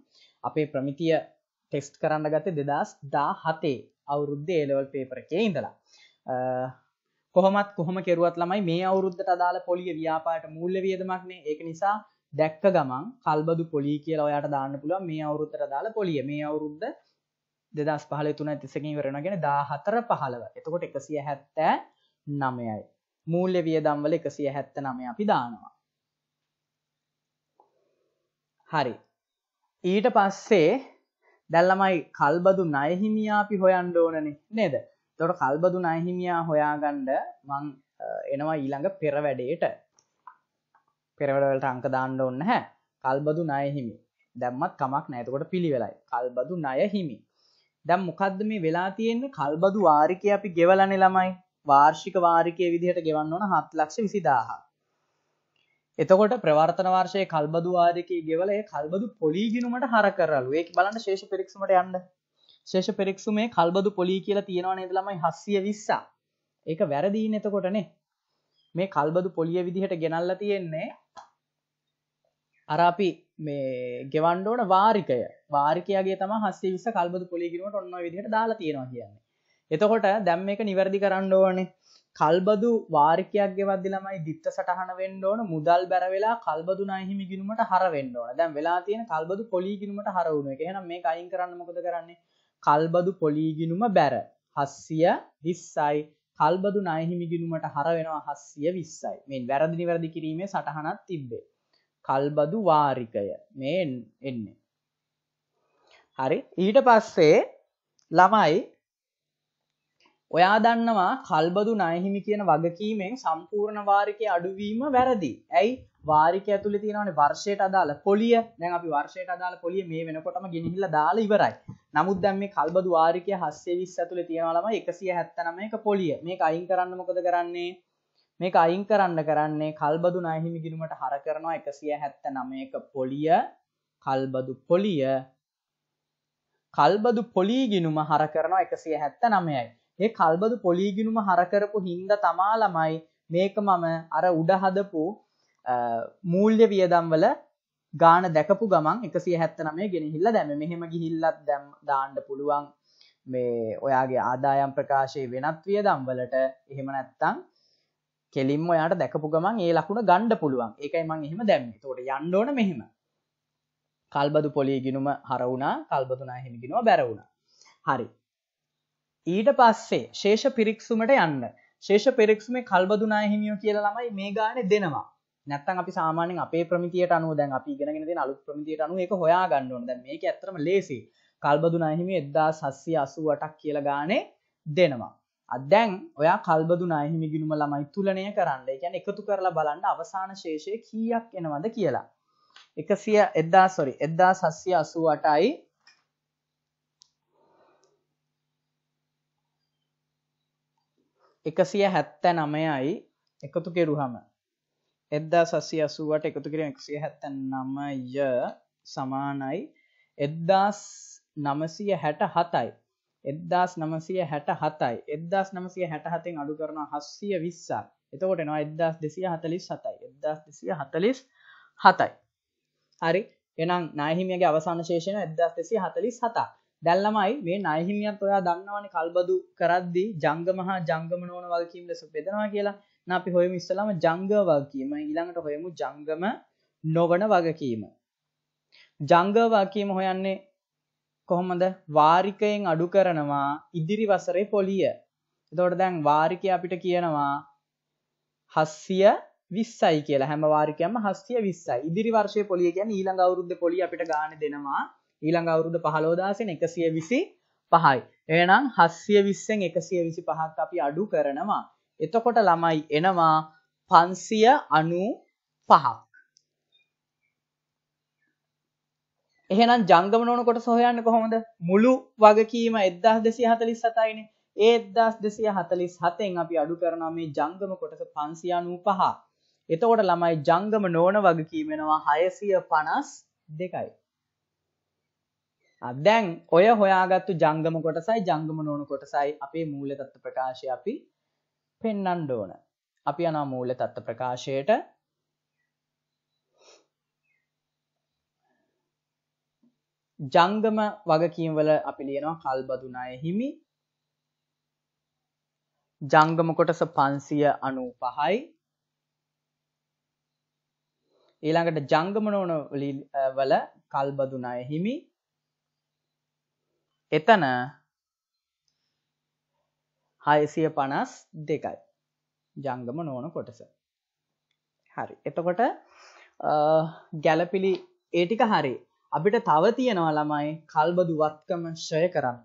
අපේ ප්‍රමිතිය ටෙක්ස්ට් කරන්න ගත දෙදස් දා හතේ අවුරුද්ධ ඒලවල් පේපර එකේ ඉඳලා කොහොමත් කොහොම කෙරුවත් ළමයි මේ අවුරුද්ධට අදාළ පොලිය ව්‍යාපාට මූල්ල වියදමක්නේ ඒක නිසා දැක්ක ගමන් කල්බදු පොලි කියලා ඔයාට දාන්න පුළුව මේ අවුරුත්තර දාලා පොලිය මේ අවුරුද්ද දෙදස් පහල තුන තිසකින් වරෙනගෙන දාහතර පහළව එතකොට එකසිය හැත්තෑ නමයයි මූල්්‍ය වියදම්වල එකසිය හැත්ත නමය අපි දානවා හරි ඊට පස්සේ දැල්ලමයි කල්බදු නයහිමියා අපි හොයන්ඩ ඕනන නේද තොට කල්බදු නයහිමියා හොයාගණ්ඩ මං එනවා ඊළඟ පෙර වැඩේට පෙරවලට අංක දාන්න ඔන්න හැ කල්බදු නය හිමි දැම්මත් කමක් නෑතකොට පිළිවෙලයි කල්බදු නය හිමි දැම් මොකක්ද මේ වෙලා තියෙන්නේ කල්බදු වාරිකය අපි ගෙවලන ළමයි වාර්ෂික වාරිකය විදිහට ගෙවන්න ඕන හත් ලක්ෂ විසිදාහ එතකොට ප්‍රවර්තන වර්ෂය කල්බදු වාරිකය ගෙවලය කල්බදු පොලිගිනුමට හර කරලු ඒ බලන්න ශේෂ පිරික්සමට යන්න ශේෂ පිරික්සුමේ කල්බදු පොලි කියලා තියෙනවා නේද ළමයි හස්සිය විස්සා ඒක වැරදීන එතකොටනේ මේ කල්බදු පොලිය විදිහට ගෙනල්ල තියෙන්නේ අරාපි මේ ගෙවන්ඩෝන වාරිකය වාරිකයගේ තම හස්සේ විස කල්බදු පොලිකිරීමට ඔන්න විදිහට දාලා තියෙනවා කියන්නේ එතකොට දැම් එක නිවැරදි කරන්න ඕනේ කල්බදු වාර්කයක් ගෙවදදි ළමයි දිත්ත සටහන වෙන්න ඕන මුදල් බැරවෙලා කල්බදු නහිමි ගිනුමට හර වෙන්න ඕන දැම් වෙලා තියෙන කල්බදු පොලිගිනුමට හරවුණ එක එහෙනම් මේ අයින් කරන්න මොකද කරන්නේ කල්බදු පොලිගිනුම බැර හස්සිය විස්සයි කල්බදු නයහිමිගිනුමට හර වෙනවා හස්සිය විස්සයි මෙන් වැරදිනි වැරදි කිරීමේ සටහනත් තිබ්බේ කල්බදු වාරිකය මේ එන්නේ හරි ඊට පස්සේ ළමයි ඔයා දන්නවා කල්බදු නයහිමි කියන වගකීමෙන් සම්පූර්ණ වාරිකය අඩුවීම වැරදි ඇයි වාරික ඇතුලේ තියෙනවානේ වර්ෂයට අදාළ පොලිය. දැන් අපි වර්ෂයට අදාළ පොලිය මේ වෙනකොටම ගෙනහිල්ලා දාලා ඉවරයි. නමුත් දැන් මේ කල්බදු වාරිකය 720 ඇතුලේ තියෙනවා ළමයි 179 එක පොලිය. මේක අයින් කරන්න මොකද කරන්නේ? මේක අයින් කරන්න කරන්නේ කල්බදු ණයහිමි ගිණුමට හර කරනවා 179 එක පොලිය. කල්බදු පොලිය කල්බදු පොලීගිනුම හර කරනවා එකසිය හැත්ත නමයයි. ඒ කල්බදු පොලීගිනුම හරකරපු හින්ද තමාලමයි මේක මම අර උඩහදපු මූල්්‍ය වියදම්වල ගාන දැකපු ගමන් එකසිය හැත්තනමේ ගෙනහිල්ල දැම මෙහෙම ගිහිල්ලත් දැම් දාණ්ඩ පුළුවන් මේ ඔයාගේ ආදායම් ප්‍රකාශය වෙනත් වියදම් වලට එහෙම නැත්තං කෙලින් ඔයාට දැකපු ගමන් ඒ ලකුණ ගණ්ඩ පුළුවන් ඒකයි මං එහෙම දැම්ම තොට යන්ඩෝන මෙහෙම කල්බදු පොලි ගිනුම හරවුණා කල්බතුනා හිමිගෙනවා බැරවුණ හරි ඊට පස්සේ ශේෂ පිරික්සුමට යන්න ශේෂ පිරික්සුමේ කල්බදුනා හිමියෝ කියල ළමයි මේ ගාන දෙනවා නැත්තම් අපි සාමාන්‍යයෙන් අපේ ප්‍රමිතියට අනුව දැන් අපි ඉගෙනගෙන තියෙන අලුත් ප්‍රමිතියට අනුව ඒක හොයා ගන්න ඕනේ. දැන් මේක ඇත්තටම ලේසි. කල්බදුනා හිමි 1788ක් කියලා ගානේ දෙනවා. දැන් ඔයා කල්බදුනා හිමි ගිණුම ළමයි තුලනය කරන්න. ඒ කියන්නේ එකතු කරලා බලන්න අවසාන ශේෂය කීයක් එනවද කියලා. 100 1000 sorry 1788යි එකසිය හැත්ත නමයයි එකතු කෙරුහම එද්දා සසි අසුවට එකතු කිරීම එකසිය හැත්තැන් නමය සමානයි එද්දාස් නමසය හැට හතයි එද්දාස් නමසය හැට හතයි එද්දාස් නමසය හැට හතෙන් අඩු කරන හස්සිය විස්සා එතකොට නවා එද්දස් දෙසිය හතලිස් හතයි එද්දස් දෙසිය හතලිස් හතයි හරි එනම් නයහිමියගේ අවසාන ශේෂන එද්දස් දෙසිය හතලිස් හතා දැල්ලමයි මේ නයහිමියත් ඔයා දන්නවන කල්බදු කරද්දී ජංගමහා ජංගම නෝන වල්කීම් ලෙස පෙදෙනවා කියලා අපි හොයම ඉස්සලාම ජංග වගකීම ඊළඟට හොයමු ජංගම නොවන වගකීම. ජංග වගකීම හොයන්නේ කොහොමද වාරිකයෙන් අඩු කරනවා ඉදිරි වසරේ පොලිය. එතකොට දැන් වාරිකය අපිට කියනවා හස්සිය විස්සයි කියලා හැම වාරිකයම හස්සිය විස්සයි ඉදිරි වර්ෂය පොලිය ගැන ඊළඟ අවුරුද්ධ පොලි අපිට ගාන දෙනවා ඊළඟ අවුරුද්ධ පහලෝදාසෙන් එකසිය විසි පහයි. එනම් හස්සිය විස්සෙන් එකසිය විසි පහක් අපි අඩු කරනවා එතකොට ළමයි එනවා පන්සිය අනු පහක්. එහෙනම් ජංගම නෝන කොට සොහයන්න කොහොමද මුළු වගකීම එද්දස් දෙසිය හතලිස් සතයින ඒදස් දෙසිය හතලිස් හතෙන් අපි අඩු කරනා මේ ජංගම කොටස පන්සියනූ පහ එතකොට ළමයි ජංගම නෝන වගකීමෙනවා හයසිය පනස් දෙකයි අදැන් ඔය හොයාගත්තු ජංගම කොටසයි ජංගම නෝන කොටසයි අපේ මූලතත්ව ප්‍රකාශය අපි පෙන්නන්න ඕන. අපි යනා මූල තත්ත්ව ප්‍රකාශයට ජංගම වගකීම්වල අපි ලියනවා කල්බදුනාය හිමි ජංගම කොටස පන්සිය අනු පහයි ඊළඟට ජංගමනෝන වල කල්බදුනාය හිමි එතන හයසිය පනස් දෙකයි ජංගම නෝන කොටස හරි එතකොට ගැලපිලි ඒටික හරි අපිට තව තියෙනවා ළමයි කල්බදු වත්කම ශය කරන්න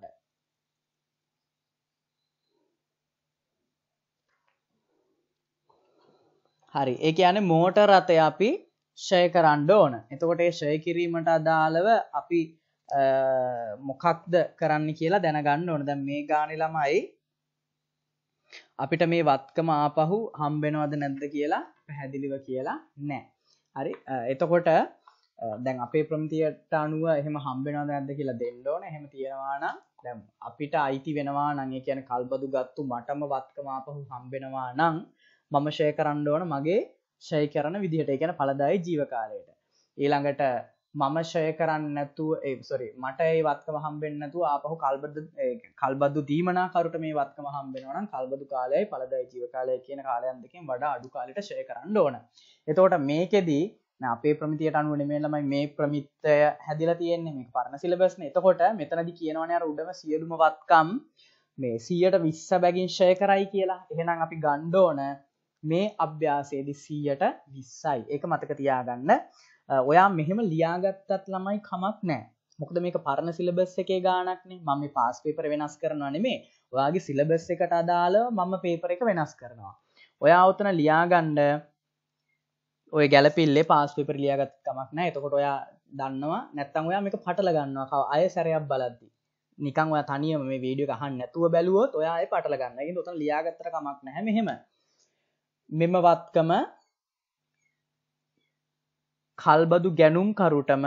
හරි ඒක යන මෝට රථය අපි ෂය කරන්න ඕන එතකොට ෂය කිරීමට අදාළව අපි මොකක්ද කරන්න කියලා දැනගන්න ඕන දැ මේ ගානි ළමයි අපිට මේ වත්කම ආපහු හම්බෙනවද නැද්ද කියලා පැහැදිලිව කියලා නෑ හරි එතකොට දැන් අපේ ප්‍රමතියට අනුව එහෙම හම්බෙනවද නැද්ද කියලා දෙන්න ඕන එහෙම තියෙනවාන දැම් අපිට අයිති වෙනවා නං කියන කල්බදු ගත්තු මටම වත්කම ආපහු හම්බෙනවා නං මම ෂය කරන්න ඕන මගේ ෂය කරන විදිහට ගැන පලදායි ජීවකාලයට ඊළඟට මම ෂය කරන්න නැතුව ඒ සොරි මට ඒ වත්කම හම්බෙන්න නැතුව ආපහු කල්බද කල්බද්දු දීමනාකරුට මේ වත්කම හම්බෙනවා නම් කල්බදු කාලයයි පළදයි ජීව කාලය කියන කාලයන් දෙකෙන් වඩා අඩු කාලයට ෂය කරන්න ඕන. එතකොට මේකෙදී අපේ ප්‍රමිතියට අනුව නෙමෙයි ළමයි මේ ප්‍රමිතය හැදිලා තියෙන්නේ මේක පරණ සිලබස් නේ. එතකොට මෙතනදි කියනවනේ අර උඩම සියලුම වත්කම් මේ 120 බැගින් ෂය කරයි කියලා. එහෙනම් අපි ගන්න ඕන මේ අභ්‍යාසයේදී 100ට 20යි. ඒක මතක තියාගන්න. ඔයා මෙහෙම ලියාගත්තත් ළමයි කමක් නෑ මොකද මේක පරණ සිලබස් එකේ ගානක්නේ මම පාස් පේපර වෙනස් කරනවා නෙමේ ඔයාගේ සිලබස් එකට අදාළව මම පේපර එක වෙනස් කරනවා ඔයා ඔතන ලියාගණ්ඩ ඔය ගැලපිල්ලේ පාස් පේපර ලියාගත් කමක් නෑ එතකොට ඔයා දන්නවා නැත්තම් ඔයා මේක පටල ගන්නවා අය සැරයක් බලද්දි නිකන් ඔයා තනියම මේ වීඩියෝ අහන්න නැතුව බැලුවොත් ඔයා පටල ගන්න ඉතින් ඔතන ලියාගත්තර කමක් නැහැ මෙහෙම මෙම වත්කම කල්බදු ගැනුම්කරුටම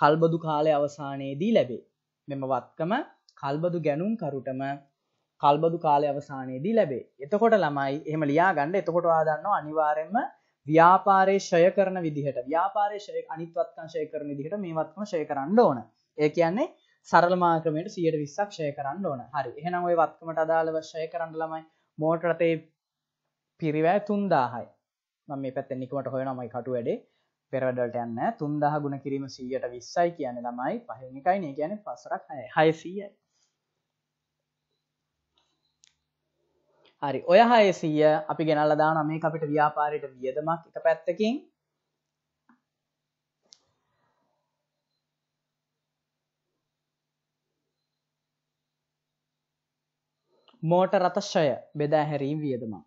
කල්බදු කාලය අවසානයේදී ලැබේ. මෙම වත්කම කල්බදු ගැනුම්කරුටම කල්බදු කාලය අවසානයේදී ලැබේ. එතකොට ළමයි එහෙම ලියා ගන්න එතකොට ආදන්නවා අනිවාරෙන්ම ව්‍යාපාරය ෂය කරන විදිහට ව්‍යාපාරය ෂය අනිත්වත්කං ෂය කරන විදිහට මේවත්ම ෂය කරන්න ඕන. ඒ කියන්නේ සරල මාක්‍රමයට 120ක් ෂය කරන්න ඕන. හරි. එහෙනම් ওই වත්කමට අදාළව ෂය කරන්න ළමයි මෝටර් රථේ පිරිවැය 3000යි. මම මේ පැත්තෙන් නිකමට හොයනවා මයි කටු වැඩේ. පෙරවඩට යන්න තුන්දහ ගුණ කිරීම සීයට විස්සයි කියන ළමයි පහෙන් එකයි නේ කියන පසරක් හයසීයයි හරි ඔය හයසීය අපි ගෙනල්ල දාන මේ අපිට ව්‍යාපාරයට වියදමක් එක පැත්තකින් මෝට රතශය බෙදා හැරීම් වියදම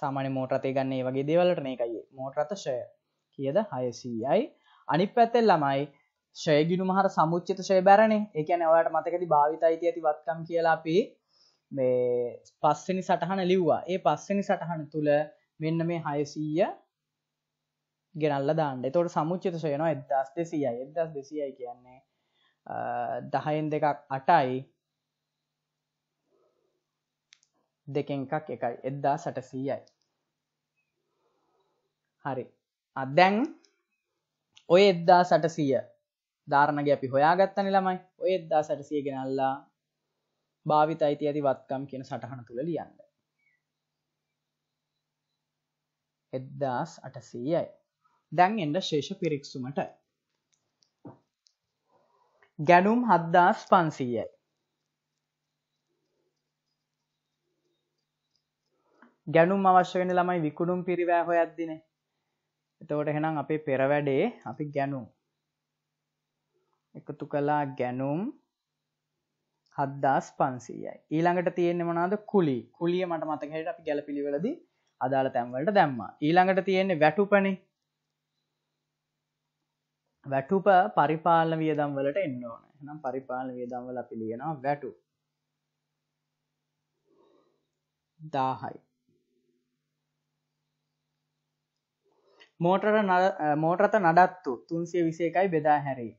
සාමාන්‍ය මෝටරතය ගන්න ඒ වගේ දේවලට මේකයි මෝට රතශය කියද හයසීයයි අනි පැත්තෙල් ළමයි ශයගිනු මහර සමුච්චිත ශය බැරණේ එකන ඔයාට මතකති භාවිතයිති ඇති වත්කම් කියලාපි මේ පස්සනි සටහන ලිව්වා ඒ පස්සනි සටහන තුළ මෙන්න මේ හයසීය ගෙනල්ල දාන්න තොට සමුච්චිත සයනවා එදස් දෙසියයි එදස් දෙසියයි කියන්නේ දහයෙන් දෙකක් අටයි දෙකෙන් එකක් එකයි එද්දා සටසීයයි හරි අදැන් ඔය එද්දා සටසිය ධාරණග අපි හොයාගත්තන ළමයි ඔය එද්දා සටසිය ගෙනල්ලා භාවිත අයිති ඇති වත්කම් කියන සටහන තුළ ලියන්න එද්දාස් අටසීයයි දැන් එන්ඩ ශේෂ පිරික්සුමට ගැනුම් හද්දාස් පන්සීයයි ගැනුම් අවශ්‍යවෙන ළමයි විකුණුම් පිරිවෑ හොයක්දිනේ එතකොට එහෙනම් අපේ පෙරවැඩේ අපි ගැනුම් එකතු කලා ගැනුම් හද්දාස් පන්සීයයි ඊළඟට තියෙන්නේ මොනාද කුලි කුලිය මට මතකහට අපි ගැල පිළිවෙලද අදාළ තැම්වලට දැම්ම ඊළඟට තියෙන්නේ වැටුපනි වැටුප පරිපාලන වියදම් වලට එන්න ඕන නම් පරිපාලන වියදම් වල පිළියෙනවා වැටු දාහයි මෝටර මෝටරත නඩත්තු තුන්සිය විසේ එකයි බෙදා හැරේ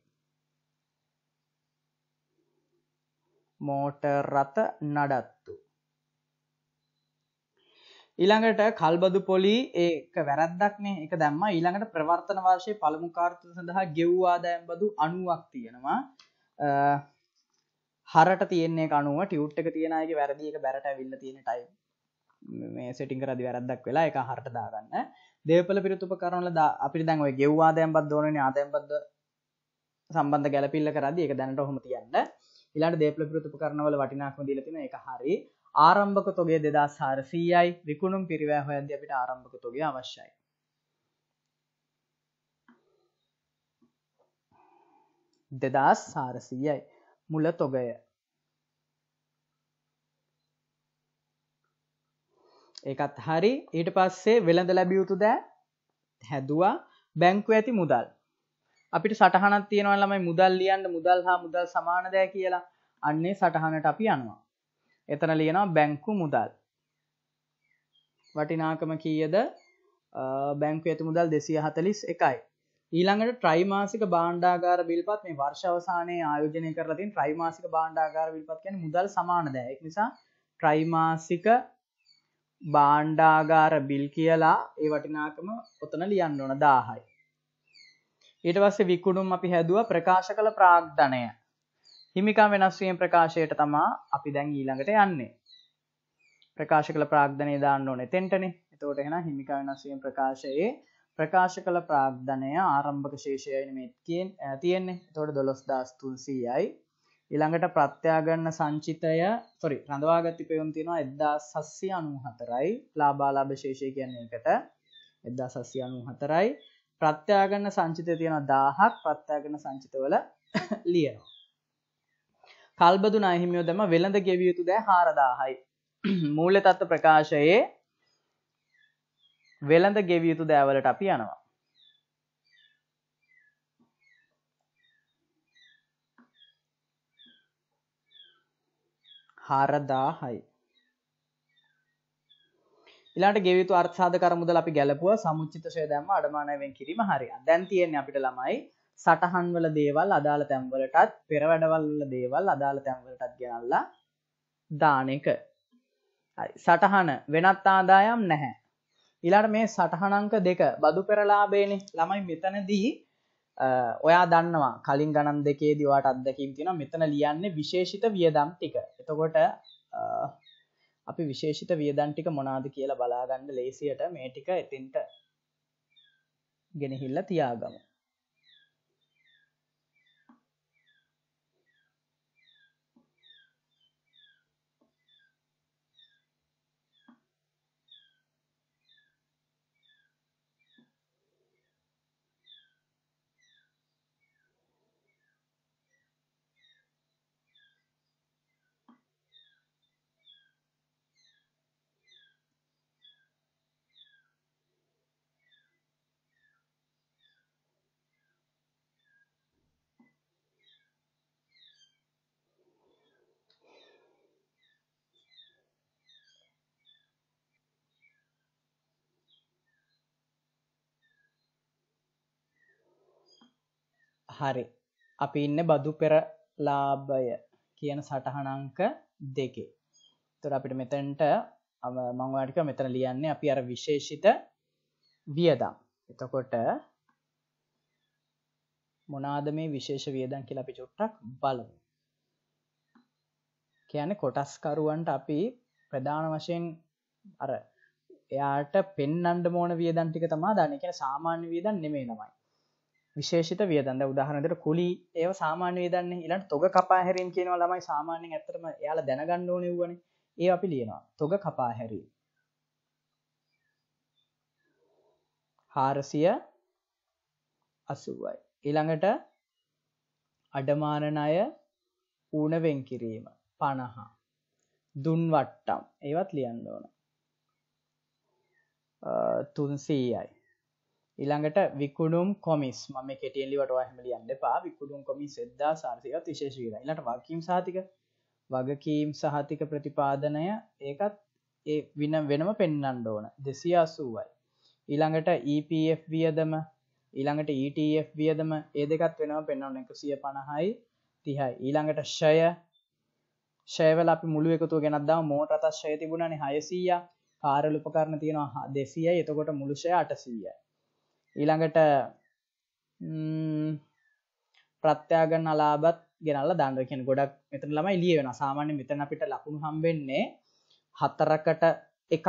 මෝටරත නඩත්තු ඊළඟට කල්බදු පොලි ඒක වැරද්දක්නේ එක දැම්ම ඊළඟට ප්‍රවර්තන වර්ශය පළමු කාර්තු සඳහා ගෙව්වාදායම් බදු අනුවක් තියෙනවා හරට තියන්නේ කනුව ටියුට් එක තියෙනගේ වැරදික බැරට විල්ල තියෙන ටයි මේ සිටිං කරදි වැරද්දක් වෙලා එක හරට දාගන්න දේපල පිරිතුපකරණවල අපිට දැන් ඔය ගෙව් ආදායම්පත් දෝනනේ ආදායම්පත් සම්බන්ධ ගැළපිල්ල කරද්දී ඒක දැනට ඔහොම තියන්න. ඊළඟට දේපල පිරිතුපකරණවල වටිනාකම දීලා තියෙන එක හරි. ආරම්භක තොගේ 2400යි විකුණුම් පිරිවැය හොයද්දී අපිට ආරම්භක තොගේ අවශ්‍යයි. දෙදස් සාරසීයයි මුල තොගය ඒකත් හරි ඊට පස්සේ වෙළඳ ලැබියයුතු දෑ හැදවා බැංකු ඇති මුදල් අපිට සටහනක් තියෙනවා ළමයි මුදල් ලියන්න මුදල් හා මුදල් සමාන දෑ කියලා අන්නේ සටහනට අපි යනවා එතන ලියනවා බැංකු මුදල් වටිනාකම කීයද බැංකු ඇති මුදල් දෙසිය හතලිස් එකයි ඊළඟට ට්‍රයිමාසික බාණ්ඩාගාර බිල්පත් මේ වර්ෂවසානයේ ආයෝජනය කරලතින් ට්‍රයිමාසික බාණ්ඩාගාර විල්පත් කියන මුදල් සමානද එක් නිසා ට්‍රයිමාසික බාණ්ඩාගාර බිල් කියලා ඒ වටිනාකම ඔතන ලියන්න ඕන දාහයි. ඊට පස්සේ විකුණුම් අපි හැදුව ප්‍රකාශ කළ ප්‍රාග්ධනය. හිමිකම් වෙනස්වීම ප්‍රකාශයට තමා අපි දැන් ඊළඟට යන්නේ. ප්‍රකාශ කළ ප්‍රාග්ධනය දාන්න ඕනේ තෙන්ටනේ. එතකොට එහෙනම් හිමිකම් වෙනස්වීම ප්‍රකාශයේ ප්‍රකාශ කළ ප්‍රාග්ධනය ආරම්භක ශේෂයයි මේ තියෙන්නේ. එතකොට 12300යි. ඉළඟට ප්‍රත්‍යාගන්න සංචිතය තොරි රඳවාගති පයුම් තියෙනවා එදදා සස්්‍ය අනු හතරයි ලාබාලාභ ශේෂය කියන්නේ එකට එදදා සස්්‍ය අනු හතරයි ප්‍රත්‍යාගන්න සංචිතය තියෙන දාහක් ප්‍රත්‍යාගන සංචිතවල ලියනවා. කල්බදු නහිමියෝදම වෙළඳ ගෙවියයුතු දෑ හාරදාහයි. මූලතත්ව ප්‍රකාශයේ වෙළඳ ගෙවියයුතු දෑවලට අපි යනවා. හාරදාහයි. ඉලාට ගෙවිතු අර්ථාධකර මුදල අපි ගැලපුව සමුචිතශය දැම්ම අඩමානයෙන් කිරීම හරි දැන් තියෙන්නේ අපිට ළමයි සටහන්වල දේවල් අදාළ තැම්වලටත් පෙර වැඩවල් දේවල් අදාළ තැම්වලටත් ගෙනල්ලා දාන එක සටහන වෙනත් ආදායම් නැහැ ඉලාට මේ සටහනංක දෙක බදු පෙරලාබේනේ ළමයි මෙතනදී ඔයා දන්නවා කලින් ගණන් දෙකේ දිවාට අත්දැකීම් තියෙන මෙතන ලියන්නේ විශේෂිත වියදම් ටික එතකොට අපි විශේෂිත වියදන් ටික මොනාද කියලා බලාගන්න ලේසියට මේ ටික එතින්ට ගෙනහිල්ල තියාගමු හරි අපි ඉන්න බදු පෙරලාභය කියන සටහනංක දෙකේ තුර අපිට මෙතැන්ට මංවාටික මෙතන ලියන්නේ අපි අර විශේෂිත වියදම් එතකොට මොනාද මේ විශේෂ වියදන් කියලා අපි චුට්ටක් බලමු කියන කොටස්කරුවන්ට අපි ප්‍රධාන වශයෙන් අර එයාට පෙන්නන්ඩ මෝන වියදන්ටික තමා දන්න කියෙන සාමාන්‍ය වියදන් නෙමේ නමයි විශේෂිත වියදන්ද උදාහරණයට කුලි ඒව සාමාන්‍ය වියදන්නේ ඊළඟ තොග කපා හැරීම කියනවා ළමයි සාමාන්‍යයෙන් ඇත්තටම එයාලා දැනගන්න ඕනේ වුණනේ ඒ අපි ලියනවා තොග කපා හැරීම 480යි ඊළඟට අඩමාන ණය ඌණ වෙන් කිරීම 50 දුන් වට්ටම් ඒවත් ලියන්න ඕන 300යි ඉළඟට විකුණුම් කොමිස් ම කෙටියලිවට හමලි අන්න පා විකුණුම් කොමි සෙද්දා සාර්සිකත් විශේෂී ලට වකීම් සාතික වගකීම් සහතික ප්‍රතිපාදනය ඒකත් ඒ විනම් වෙනම පෙන්නන්ඩ ඕන දෙසිය අසුවයි ඊළඟට EPF වියදම ඊළඟට ETF වියදම ඒ දෙකත් වෙනව පෙන්වන එක සිය පණහයි තිහයි ඊළඟට ෂය ෂයවල අපි මුළු එකතු ගෙනදා මෝට අතත් ශය තිබුණනේ හයසීය කාරලුපකරණ තියෙනවා දෙසිය එතකොට මුළුෂය අටසීයයි ඊළඟට ප්‍රත්‍යාගන්න අලාබත් ගෙනල්ල දන්න කියෙන ගොඩක් මෙතන ළම එලිය වෙන සාමාන්‍ය මෙතන අපිට ලකුණු හම්බෙන්නේ හතරකට එකක්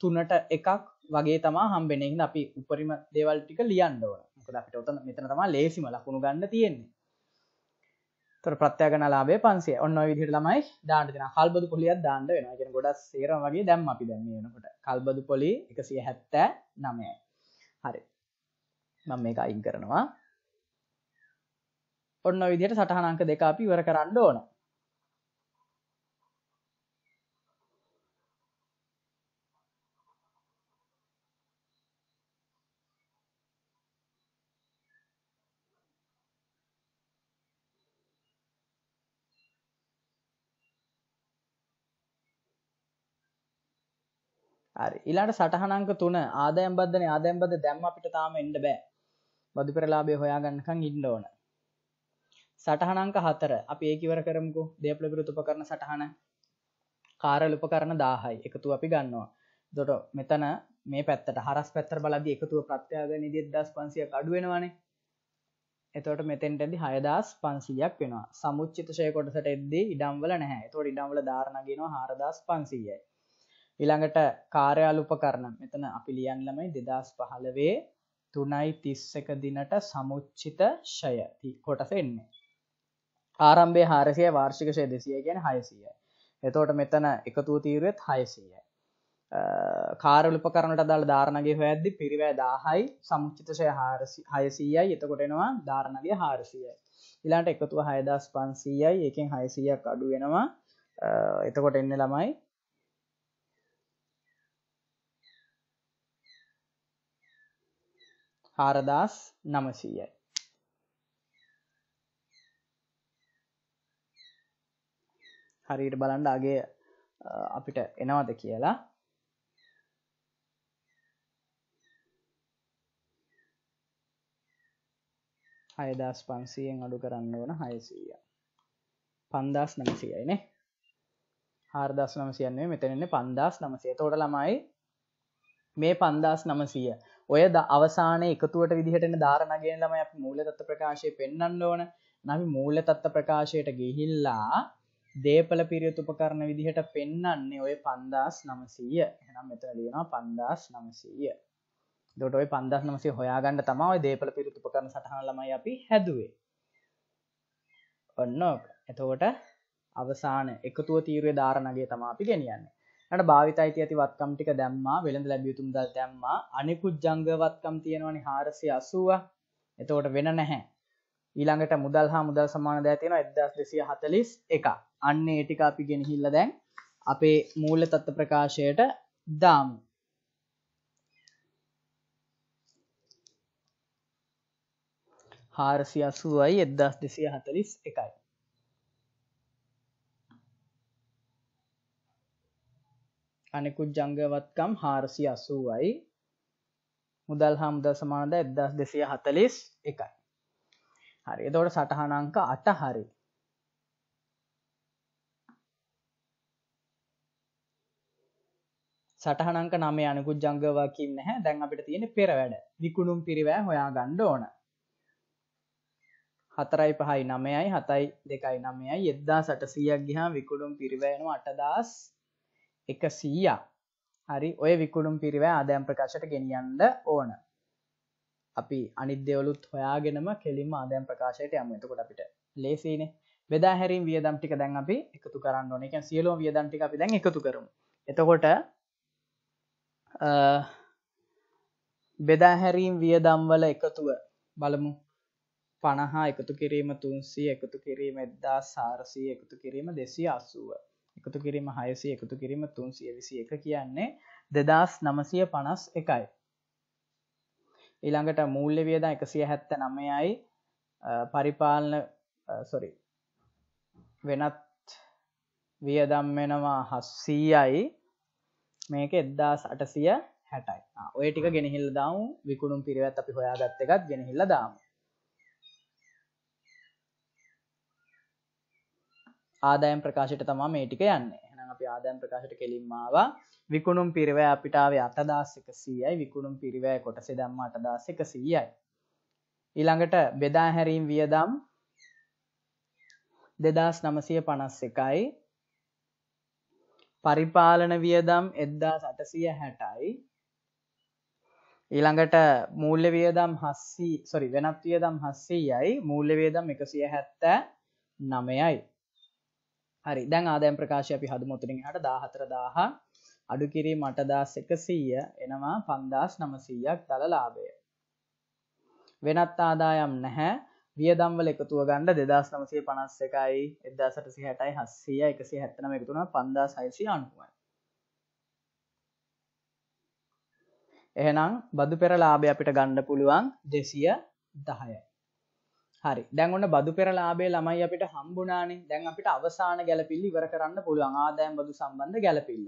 තුනට එකක් වගේ තමා හම්බෙනෙන් අපි උපරිම දේවල් ටික ලියන්ඩෝව කට අපිට ඔතන මෙතන තමා ලේසිම ලකුණු ගන්න තියෙන්නේ තොර ප්‍රත්‍යගන ලාබේ පන්සේ ඔන්න විදිර ළමයි දාන්ටන කල්බදු පොලිය දාන්න වෙන ගෙන ගොඩක් සේරම වගේ දැම් අපි දැන්න වෙනකොට කල්බදු පොලි එකසිය හැත්තෑ නමය හරි මම මේක අයින් කරනවා ඔන්න විදිහට සටහන අංක දෙක අපි ඉවර කරන්න ඕන හරි ඊළඟට සටහන අංක 3 ආදායම් බද්ධනේ ආදායම් බද්ධ දැම්ම අපිට තාම එන්න බෑ බදු පෙරලාබේ හොයාගන්නකං ඉන්න ඕන සටහනංක හතර අප ඒකිවර කරමුකු දේපල විරුතුප කරන සටහන කාරලුප කරන දාහයි එකතු අපි ගන්නවා දොට මෙතන මේ පැත්තට හරස් පැත්තර බලද එකතුව ප්‍රත්්‍යයාග නිදිත් දස් පන්සිය අඩුවෙනවානේ එතොට මෙතෙන්ටදි හයදස් පන්සියක් වෙනවා සමුච්චිතෂය කොටසට එද්දී ඉඩම්වල නැහැ තොට ඉඩම්වල ධාරණගෙන හරදස් පන්සීයයි ඉළඟට කාරයාලුප කරන මෙතන අපි ලියන් ළමයි දෙදස් පහලවේ තුනයි තිස්ස එක දිනට සමුච්චිත ෂය කොටස එන්නේ. ආරම්භය හාරසිය වාර්ෂිකෂය දෙසිය ගැන හයසිය. එතෝට මෙතන එකතුූ තීරුවත් හයසිය. කාරලප කරනට දල් ධාරණගේ හොඇද්දි පිරිවෑ දාහයි සමුච්චිතෂය හයසීයයි එතකොටෙනවා ධාරණගේ හාරසිය. ඉලාට එකතුව හයදස් පන්සීයයි එකින් හයසියක් අඩුවෙනවා එතකොට එන්න ළමයි හාරදාස් නමසීයයි. හරියට බලන්ඩ අගේ අපිට එනවද කියලා හයදස් පන්සියෙන් අඩු කරන්න වන හයසීය පන්දස් නමසියයිනේ හාර්දස් නමසියන්නේ මෙතනන්නේ පන්දස් නමසය තොට ළමයි මේ පන්දස් නමසීය ඔය ද අවසානය එකතුවට විදිහටන ධාරණගෙන ළම අප මූල තත්ව ප්‍රකාශය පෙන්න්න ඕන නවි මූල තත්ත ප්‍රකාශයට ගිහිල්ලා දේපල පිරියුතුපකරණ විදිහට පෙන්න්නන්නේ ඔය පන්දස් නමසීය එනම් මෙත ලියෙන පන්දස් නමසීය දොට ඔය පන්දස් නමසේ හොයාගන්න තමයි දේපල පිරිතුපකරන සටහන ළමයි අපි හැදුවේ ඔන්න එතෝට අවසාන එකතුව තීරය ධාරණගේ තමා අපි ගෙනියන්න ට භාවිතයිති ඇති වත්කම් ටික දැම්මා වෙළඳ ලැබියුතුම් දල් දැම්මා අනිකුත් ජංගවත්කම් තියෙනවනි හාරසි අසුව එතවට වෙන නැහැ ඊළඟට මුදල් හා මුදල් සමාන දැතියෙන එදස් දෙසිය හතලිස් එක අන්න ඒටික අපි ගෙනහිල්ල දැන් අපේ මූල තත්ත ප්‍රකාශයට දාමු හාරසි අසුවයි එදස් දෙසිය හතලිස් එකයි අනෙකුත් ජංගවත්කම් හාරසි අසූවයි මුදල් හාමුදල් සමානද එදස් දෙසය හතලිස් එකයි හරි එතවට සටහනංක අට හරි සටහනක නම අනකුත් ජංගවකින්න හැ දැන් අපිට තියෙන පෙරවැඩ විකුණුම් පිරිවෑ හොයා ගණ්ඩ ඕන හතරයි පහයි නමයයි හතයි දෙකයි නමයයි එද්දා සටසියක් ගිහා විකුළුම් පිරිවෑනු අටදස් එක සීයා හරි ඔය විකුණුම් පිරිවෑ ආදයම් ප්‍රකාශයට ගෙනියන්ඩ ඕන අපි අනිද්‍යවලුත් හොයාගෙනම කෙලින්ම ආදයම් ප්‍රකාශයට යම එතකොට අපිට ලේසින බෙදාහැරින් වියදම් ටික දැන් අපි එකතු කරන්න ඕන එක සියලෝ වියදම් ටික අපි දැන් එකතු කරමු එතකොට බෙදාහැරීම් වියදම්වල එකතුව බලමු පණහා එකතු කිරීම තුන්සී එකතු කිරීම එද්දා සාරසී එකතු කිරීම දෙසී අසුව එකතු කිරීම හයසය එකතු කිරීම තුන්සිය විසි එක කියන්නේ දෙදස් නමසය පනස් එකයි ඊළඟට මූල්්‍ය වියදා එකසිය හැත්ත නමයයි පරිපාලන සොරි වෙනත් වියදම් වෙනවා හස්සීයයි මේක එද්දාස් අටසිය හැටයි ඔය ටික ගෙනහිල් දවු විකුණුම් පිරිවත් අපි හොයා ගත්ත එකත් ගෙනහිල්ල දාමු ආදායම් ප්‍රකාශයට තමා මේ ටික යන්නේ එහෙනම් අපි ආදායම් ප්‍රකාශයට කෙලින්ම ආවා විකුණුම් පිරිවැය අපිට ආවේ 8100යි විකුණුම් පිරිවැය කොටසේ දැම්ම 8100යි ඊළඟට බෙදා හැරීම් වියදම් 2951යි පරිපාලන වියදම් 1860යි ඊළඟට මූල්‍ය වියදම් 700 සොරි වෙනත් වියදම් 700යි මූල්‍ය වියදම් 170 නමයයි හරි දැන් ආදෑම් ප්‍රකාශය අපි හදමුතුරින් හට දාහතර දාහ අඩුකිරී මටදස් එකසීය එනවා පන්දස් නමසීයක් දළලාභය. වෙනත් ආදායම් නැහැ වියදම්වල එකතුව ගණ්ඩ දෙදස් නමසේ පනස් එකයි එදදාසටසි හැටයි හස්සය එකසි හැත්තනම එකතුන පන්දා සයිසි අනුව. එහෙනම් බදු පෙර ලාභය අපිට ගණ්ඩ පුළුවන් දෙසිය දහයයි. හරි දැන්ඔන්න බදු පෙරලාබේ ළමයි අපිට හම්බුනානේ දැන් අපිට අවසාන ගැලපිල්ලි ඉවර කරන්න පුළුවන් ආදායම් බදු සම්බන්ධ ගැලපිල්ල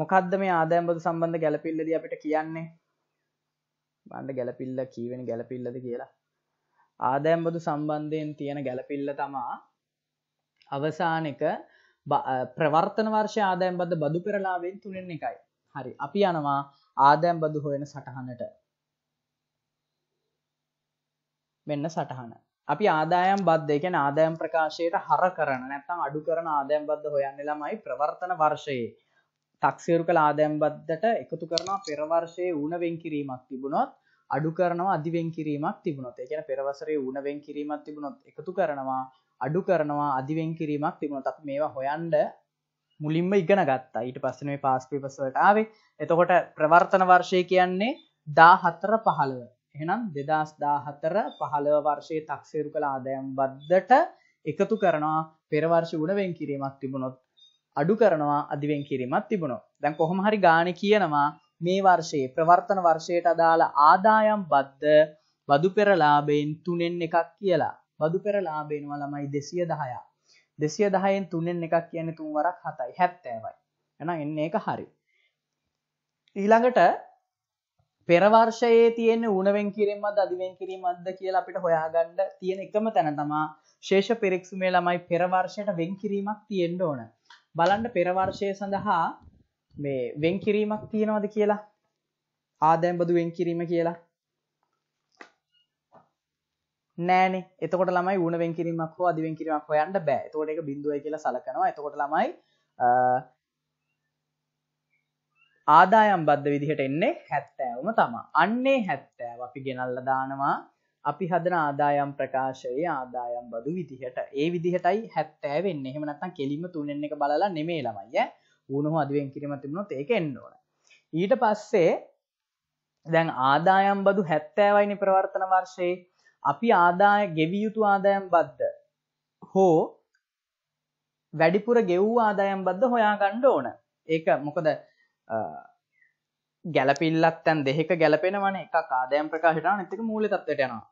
මොකක්ද මේ ආදායම් බදු සම්බන්ධ ගැලපිල්ලදී අපිට කියන්නේ බණ්ඩ ගැලපිල්ල කීවෙන ගැලපිල්ලද කියලා ආදායම් බදු සම්බන්ධයෙන් තියෙන ගැලපිල්ල තමා අවසාන එක ප්‍රවර්තන වර්ෂ ආදායම් බද බදු පෙරලාවෙන් තුනෙන් එකයි හරි අපි යනවා ආදෑම් බදු හොයන සටහනට මෙන්න සටහන අපි ආදායම් බද්ධ එකන ආදායම් ප්‍රකාශයට හර කරන නැත්තම් අඩු කරන ආදායම් බද්ධ හොයන්න ළමයි ප්‍රවර්තන වර්ෂයේ තක්සේරු කළ ආදායම් බද්ධට එකතු කරනවා පෙරවර්ෂයේ ඌනවෙන් කිරීමක් තිබුණොත් අඩු කරනවා අධිවෙන් කිරීමක් තිබුණොත් ඒ කියන්නේ පෙරවසරේ ඌනවෙන් කිරීමක් තිබුණොත් එකතු කරනවා අඩු කරනවා අධිවෙන් කිරීමක් තිබුණොත් අපි මේවා හොයන්න මුලින්ම ඉගෙන ගත්තා ඊට පස්සේ මේ පාස් පේපර්ස් වලට ආවේ එතකොට ප්‍රවර්තන වර්ෂය කියන්නේ 14 15 එහෙනම් 2014 15 වර්ෂයේ taxeeru කළ ආදායම් බද්දට එකතු කරනවා පෙර වර්ෂ උණවෙන් කිරීමක් තිබුණොත් අඩු කරනවා අධිවෙන් කිරීමක් තිබුණොත්. දැන් කොහොම හරි ගාණේ කියනවා මේ වර්ෂයේ ප්‍රවර්තන වර්ෂයට අදාළ ආදායම් බද්ද බදු පෙර ලාභයෙන් 3න් එකක් කියලා. බදු පෙර ලාභේනවා ළමයි 210ක්. 210න් 3න් එකක් කියන්නේ 3 වරක් 7යි 70යි. එහෙනම් එන්නේ ඒක හරි. ඊළඟට පෙරවර්ෂයේ තියෙන උනවෙන් කිරීමත් අධිවෙන් කිරීමක්ද කියලා අපිට හොයාගන්න තියෙන එකම තැන තමා ශේෂ පිරික්සුමේ ළමයි පෙරවර්ෂයට වෙන් කිරීමක් තියෙන්න ඕන. බලන්න පෙරවර්ෂය සඳහා මේ වෙන් කිරීමක් තියෙනවද කියලා ආදැම්බදු වෙන් කිරීම කියලා නෑනේ එතකොට ළමයි උනවෙන් කිරීමක් හෝ අධිවෙන් කිරීමක් හොයන්න බෑ එතකොට එක බිඳුවයි කියලා සලකනවා එතකොට ළමයි ආදායම් බද්ධ විදිහට එන්නේ හැත්තෑවම තමා අන්නේ හැත්තෑව අපි ගෙනල්ල දානවා අපි හදන ආදායම් ප්‍රකාශයේ ආදායම් බදු විදිහට ඒ විදිහටයි හැත්තෑ වෙන්න එහෙම නැත්නම් කෙලින්ම තුනෙන් එක බලලා නෙමෙයි ළමයි ඈ ඌණු හදුවෙන් කිරීම තිබුණොත් ඒක එන්න ඕන ඊට පස්සේ දැන් ආදායම් බදු 70 වයිනේ ප්‍රවර්තන වර්ෂයේ අපි ආදාය ගෙවිය යුතු ආදායම් බද්ද හෝ වැඩිපුර ගෙවූ ආදායම් බද්ද හොයාගන්න ඕන. ඒක මොකද ගැලපිල්ලත් තැන් දෙක ගැලපෙනවන එක ආදයම් ප්‍රකාශට නතික මූලි තත්වට යනවා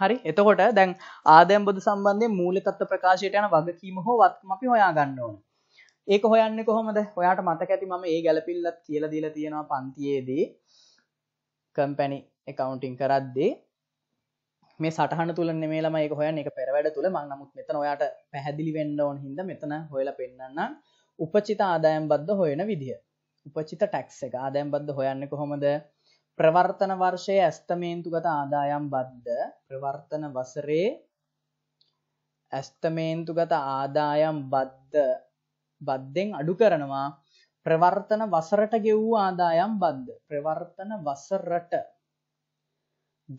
හරි එතකොට දැන් ආදයම් බදු සම්බන්ධය මූලි තත්ව ප්‍රකාශයට යන වගකීම හෝ වත්ම අපි හොයා ගන්න ඕන ඒක හොයන්න කොහොමද ඔයාට මතක ඇති මම ඒ ගැලපිල්ලත් කියල දීල තියෙනවා පන්තියේදී කම්පැණි එකකවුන්ටිං කරද්දේ මේ සටහන තුළ නෙමේලම එක හොය එක පෙරවැඩ තුළ මං නමුත් මෙතන ඔයාට පැහැදිලි වෙන්න ඕන හිද මෙතන හොයල පෙන්න්න උපචිත ආදායම් බද්ධ හොයන විදිහ උපචිත ටැක්ස් එක ආදයම් බද්ධ හොයන්න කොහොමද ප්‍රවර්තන වර්ෂය ඇස්තමේන්තුගත ආදායම් බද්ධ ප්‍රවර්තන වසරේ ඇස්තමේන්තුගත ආදායම් බද්ධ බද්ධෙන් අඩු කරනවා ප්‍රවර්තන වසරට ගෙව්ූ ආදායම් බද්ධ ප්‍රවර්තන වසරට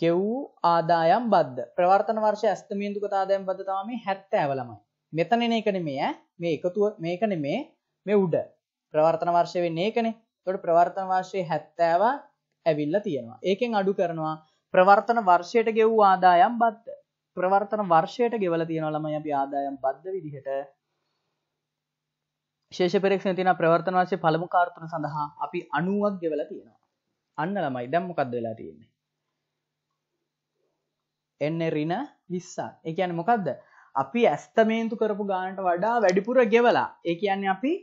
ගෙව්ූ ආදායම් බද්ධ ප්‍රවර්තන වර්ෂය ඇස්තමේන්තුගත ආදායම් බද්ධ තම මේ හැත්ත ඇවලමයි මෙතනන එක නෙමේ මේ එකතුව මේක නෙමේ මේ උඩ ප්‍රවර්තන වර්ෂය වෙන්නේ ඒකනේ. එතකොට ප්‍රවර්තන වර්ෂයේ 70 ඇවිල්ලා තියෙනවා. ඒකෙන් අඩු කරනවා ප්‍රවර්තන වර්ෂයට ගෙවූ ආදායම් බද්ද. ප්‍රවර්තන වර්ෂයට ගෙවලා තියෙනවා ළමයි අපි ආදායම් බද්ද විදිහට. විශේෂ පරීක්ෂණේ තියෙන ප්‍රවර්තන වර්ෂයේ පළමු කාර්තුණ සඳහා අපි 90ක් ගෙවලා තියෙනවා. අන්න ළමයි දැන් මොකද්ද වෙලා තියෙන්නේ? එන්නේ ඍණ 20ක්. ඒ කියන්නේ මොකද්ද? අපි ඇස්තමේන්තු කරපු ගානට වඩා වැඩිපුර ගෙවලා. ඒ කියන්නේ අපි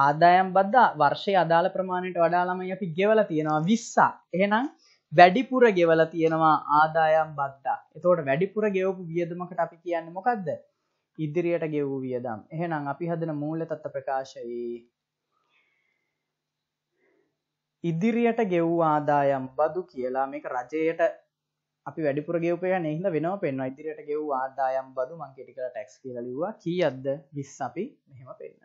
ආදායම් බද්ධ වර්ෂය අදාළ ප්‍රමාණයට වඩාළම අපි ගෙවල තියෙනවා විස්සා එහෙනම් වැඩිපුර ගෙවල තියෙනවා ආදායම් බද්ධා එතවට වැඩිපුර ගෙවපු වියදමකට අපි කියන්න මොකක්ද ඉදිරියට ගෙවූ වියදම් එහෙනම් අපි හදන මූල තත්ත ප්‍රකාශයේ ඉදිරියට ගෙව් ආදායම් බදු කියලා මේක රජයට අපි වැඩිපුර ගෙවපය නහිද වෙනව පෙන්වා ඉදිරියට ගෙව් ආදායම් බදු මංකෙටිකල ටැක්ස් කියලලවා කියද්ද විස් අපි මෙහෙම පෙන්න්න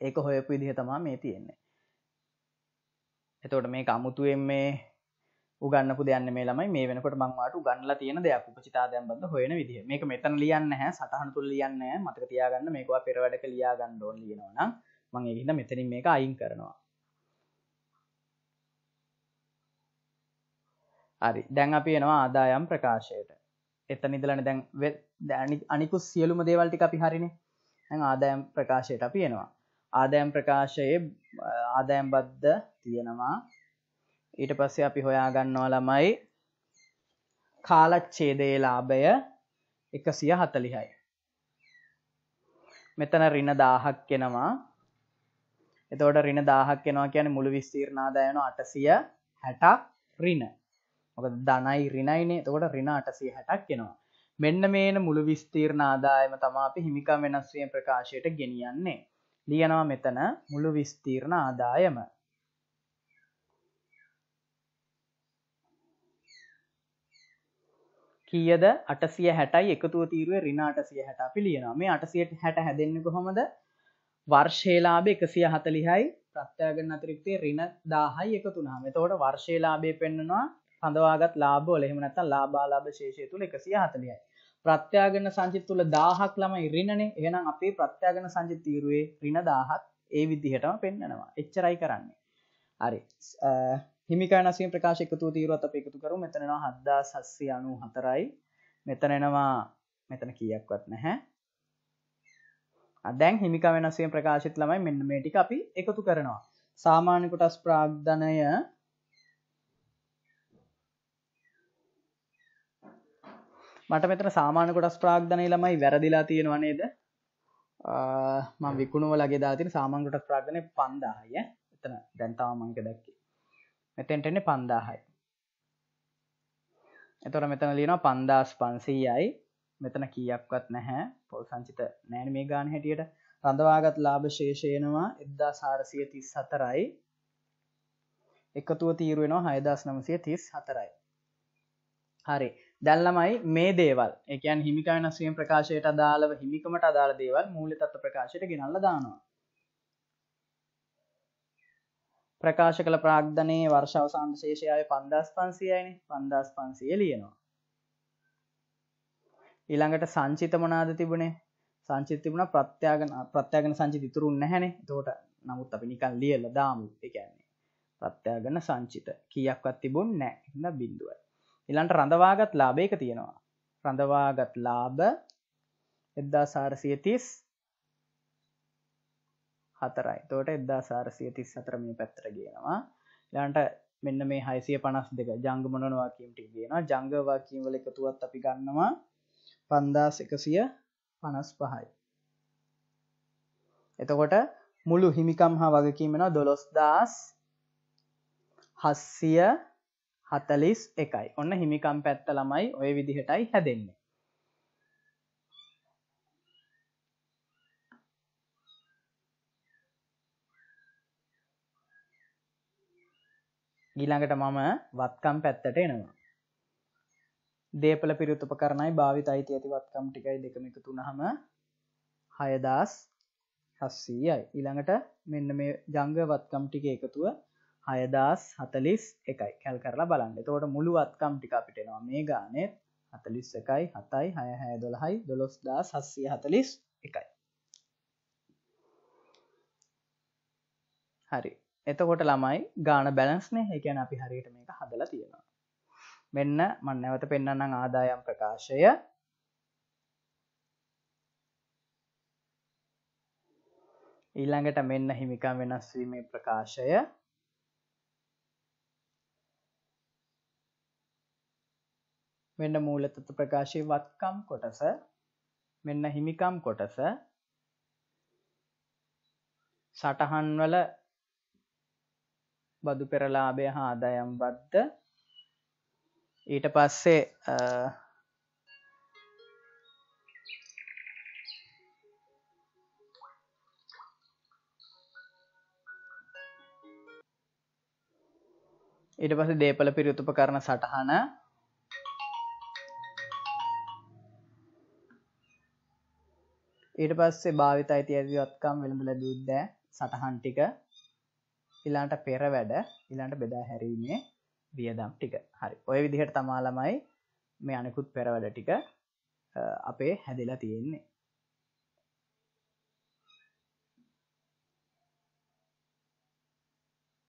ඒක හොයපු විදිහ තමා මේ තියෙන්නේ එතවට මේ අමුතුවෙන් මේ උගන්නපු දෙයන්න මේ ළමයි මේ වෙනකට මංවාට ගන්නලා තියෙන දෙයක් උපචිතා දැන්බඳ හොයන විදිහ මේක මෙතන ලියන්න හැ සටහන තුල් ලියන්න මතක තියාගන්න මේකවා පෙරවැඩක ලියා ගණ්ඩෝන් ලියනවනම් මං එහිද මෙතනින් මේක අයින් කරනවා හරි දැන් අපි එනවා ආදායම් ප්‍රකාශයට එත නිදලන දැන් අනිකු සියලුම දේවල්ටි අපි හරිනේ ඇ ආදායම් ප්‍රකාශයට අපි එනවා ආදෑම් ප්‍රකාශයේ ආදෑම් බද්ධ තියෙනවා ඊට පස්සේ අපි හොයාගන්නවා ළමයි කාලච්ඡේදයේ ලාභය එකසිය හතලිහයි. මෙතන රින දාහක් කෙනවා එතවට රින දාහක් කෙනවා කියන මුළු විස්තීරණාදායන අටසිය හැටක් රින ඔක දනයි රිනයිනේ තකොට රින අටසිය හැටක් කෙනවා මෙන්න මේන මුළු විස්තීරණ ආදායම තමා අපි හිමිකම් වෙනස්වයෙන් ප්‍රකාශයට ගෙනියන්නේ ලියනවා මෙතන මුළු විස්තීරණ ආදායම. කියද අටසිය හැටයි එකතුව තීරුවේ රින අටසිය හැට අපි ලියනවා මේ අටසියට හැට හැදෙන්න්න කොහොමද වර්ෂේලාබ එකසිය හතලිහයි ප්‍රත්්‍යයගන්න අතිරික්තේ රින දාහයි එක තුනාම තෝට වර්ෂේලාබේ පෙන්න්නනවා හඳවාගත් ලාබෝ ලෙහමනත්ත ලාබාලාභ ශේෂය තුළ එකසිය හතලියයි ප්‍රත්‍යාගන සංචිත් තුල 1000ක් ළමයි ඍණනේ. එහෙනම් අපේ ප්‍රත්‍යාගන සංචිත් තීරුවේ ඍණ 1000ක් ඒ විදිහටම පෙන්නනවා. එච්චරයි කරන්නේ. හරි. හිමිකාන අසින් ප්‍රකාශ එකතු තීරුවත් අපි එකතු කරමු. මෙතන එනවා 7794යි. මෙතන එනවා මෙතන කීයක්වත් නැහැ. දැන් හිමිකා වෙනස්යෙන් ප්‍රකාශිත ළමයි මෙන්න මේ ටික අපි එකතු කරනවා. සාමාන්‍ය කොටස් ප්‍රාග්ධනය මට මෙතන සාමාන කොටස් ප්‍රාග්ධනය ළමයි වැරදිලා තියෙනවනේද ම විකුණුව ලගේ දාතින සාමාන් කොටස් ප්‍රාග්ධනය පන්දාහය එතන දැන්තාවමංක දැක්කේ මෙතෙන්ටෙන්නේ පන්දාහයි එතොට මෙතන ලියනවා පන්දාස් පන්සීයයි මෙතන කියක්වත් නැහැ පොල් සංචිත නෑන මේ ගාන හැටියට රඳවාගත් ලාභ ශේෂයනවා එද්දා සාරසිය තිස් හතරයි එකතුව තීරුවෙනවා හයදස් නමසය තිස් හතරයි හරි දැන් ළමයි මේ දේවල් ඒ කියන්නේ හිමිකා වෙනස්වීම ප්‍රකාශයට අදාළව හිමිකමට අදාළ දේවල් මූල්‍ය තත්ත්ව ප්‍රකාශයට ගෙනල්ලා දානවා ප්‍රකාශ කළ ප්‍රාග්ධනයේ වර්ෂ අවසාන ශේෂය ආවේ 5500යිනේ 5500 ලියනවා ඊළඟට සංචිත මොනවාද තිබුණේ සංචිත තිබුණා ප්‍රත්‍යාගන ප්‍රත්‍යාගන සංචිත ඉතුරුන් නැහැනේ එතකොට නමුත් අපි නිකන් ලියලා දාමු ඒ කියන්නේ ප්‍රත්‍යාගන සංචිත කීයක්වත් තිබුණ නැහැ එහෙනම් බිඳුවයි ඉළන්ට රඳවාගත් ලාභයක තියෙනවා රඳවාගත් ලාභ එද්දා සාරසියතිස් හතරයි තෝට එද්දා සාරසියතිස් සතර මේ පැත්තර ගෙනවා ලාන්ට මෙන්න මේ හයිසිය පනස් දෙක ජංගමනවාකීමට ගෙනවා ජංගවාකීම්වල එකතුවත් අපි ගන්නවා පන්දාස් එකසිය පනස් පහයි එතකොට මුළු හිමිකම් හා වගකීමෙන දොළොස් දස් හස්සිය හතලිස් එකයි ඔන්න හිමිකම් පැත්ත ළමයි ඔය විදිහටයි හැදෙන්නේ ගිළඟට මම වත්කම් පැත්තට එනවා දේපල පිරිුතුප කරණයි භාවිත අයිති ඇති වත්කම් ටිකයි දෙකම එක තුනහම හයදස් හස්සීයයි ඊළඟට මෙන්න මේ ජංග වත්කම් ටික එකතුව හයදස් හතලිස් එකයි කැල් කරලා බලන්න තෝට මුළුවත්කම් ටික අපිටෙනවා මේ ගානේ හතලිස් එකයි හතයි හය හය දොළහයි දොළොස් දා සස්සය හතලිස් එකයි හරි එතකොට ළමයි ගාන බැලන්ස්නේ හැකැන අපි හරියට මේක හදලා තියෙනවා මෙන්න මන් නැවත පෙන්න්නනම් ආදායම් ප්‍රකාශය ඊළඟට මෙන්න හිමිකම් වෙනස්වීමේ ප්‍රකාශය මෙන්න මූලතත්ව ප්‍රකාශය වත්කම් කොටස මෙන්න හිමිකම් කොටස සටහන්වල බදු පෙරලාභය හාදායම් බද්ද ඊට පස්සේ ඊට පස දේපල පිරිුතුප කරන සටහන ඊට පස්සේ භාවිත අයිති ඇදවත්කම් වෙළඳ ලැබුද්දෑ සටහන් ටික ඉලාන්ට පෙර වැඩ ඉලාන්ට බෙදා හැරීමේ වියදම් ටික හරි ඔය විදිහට තමාලමයි මේ අනෙකුත් පෙරවැඩ ටික අපේ හැදිලා තියෙන්නේ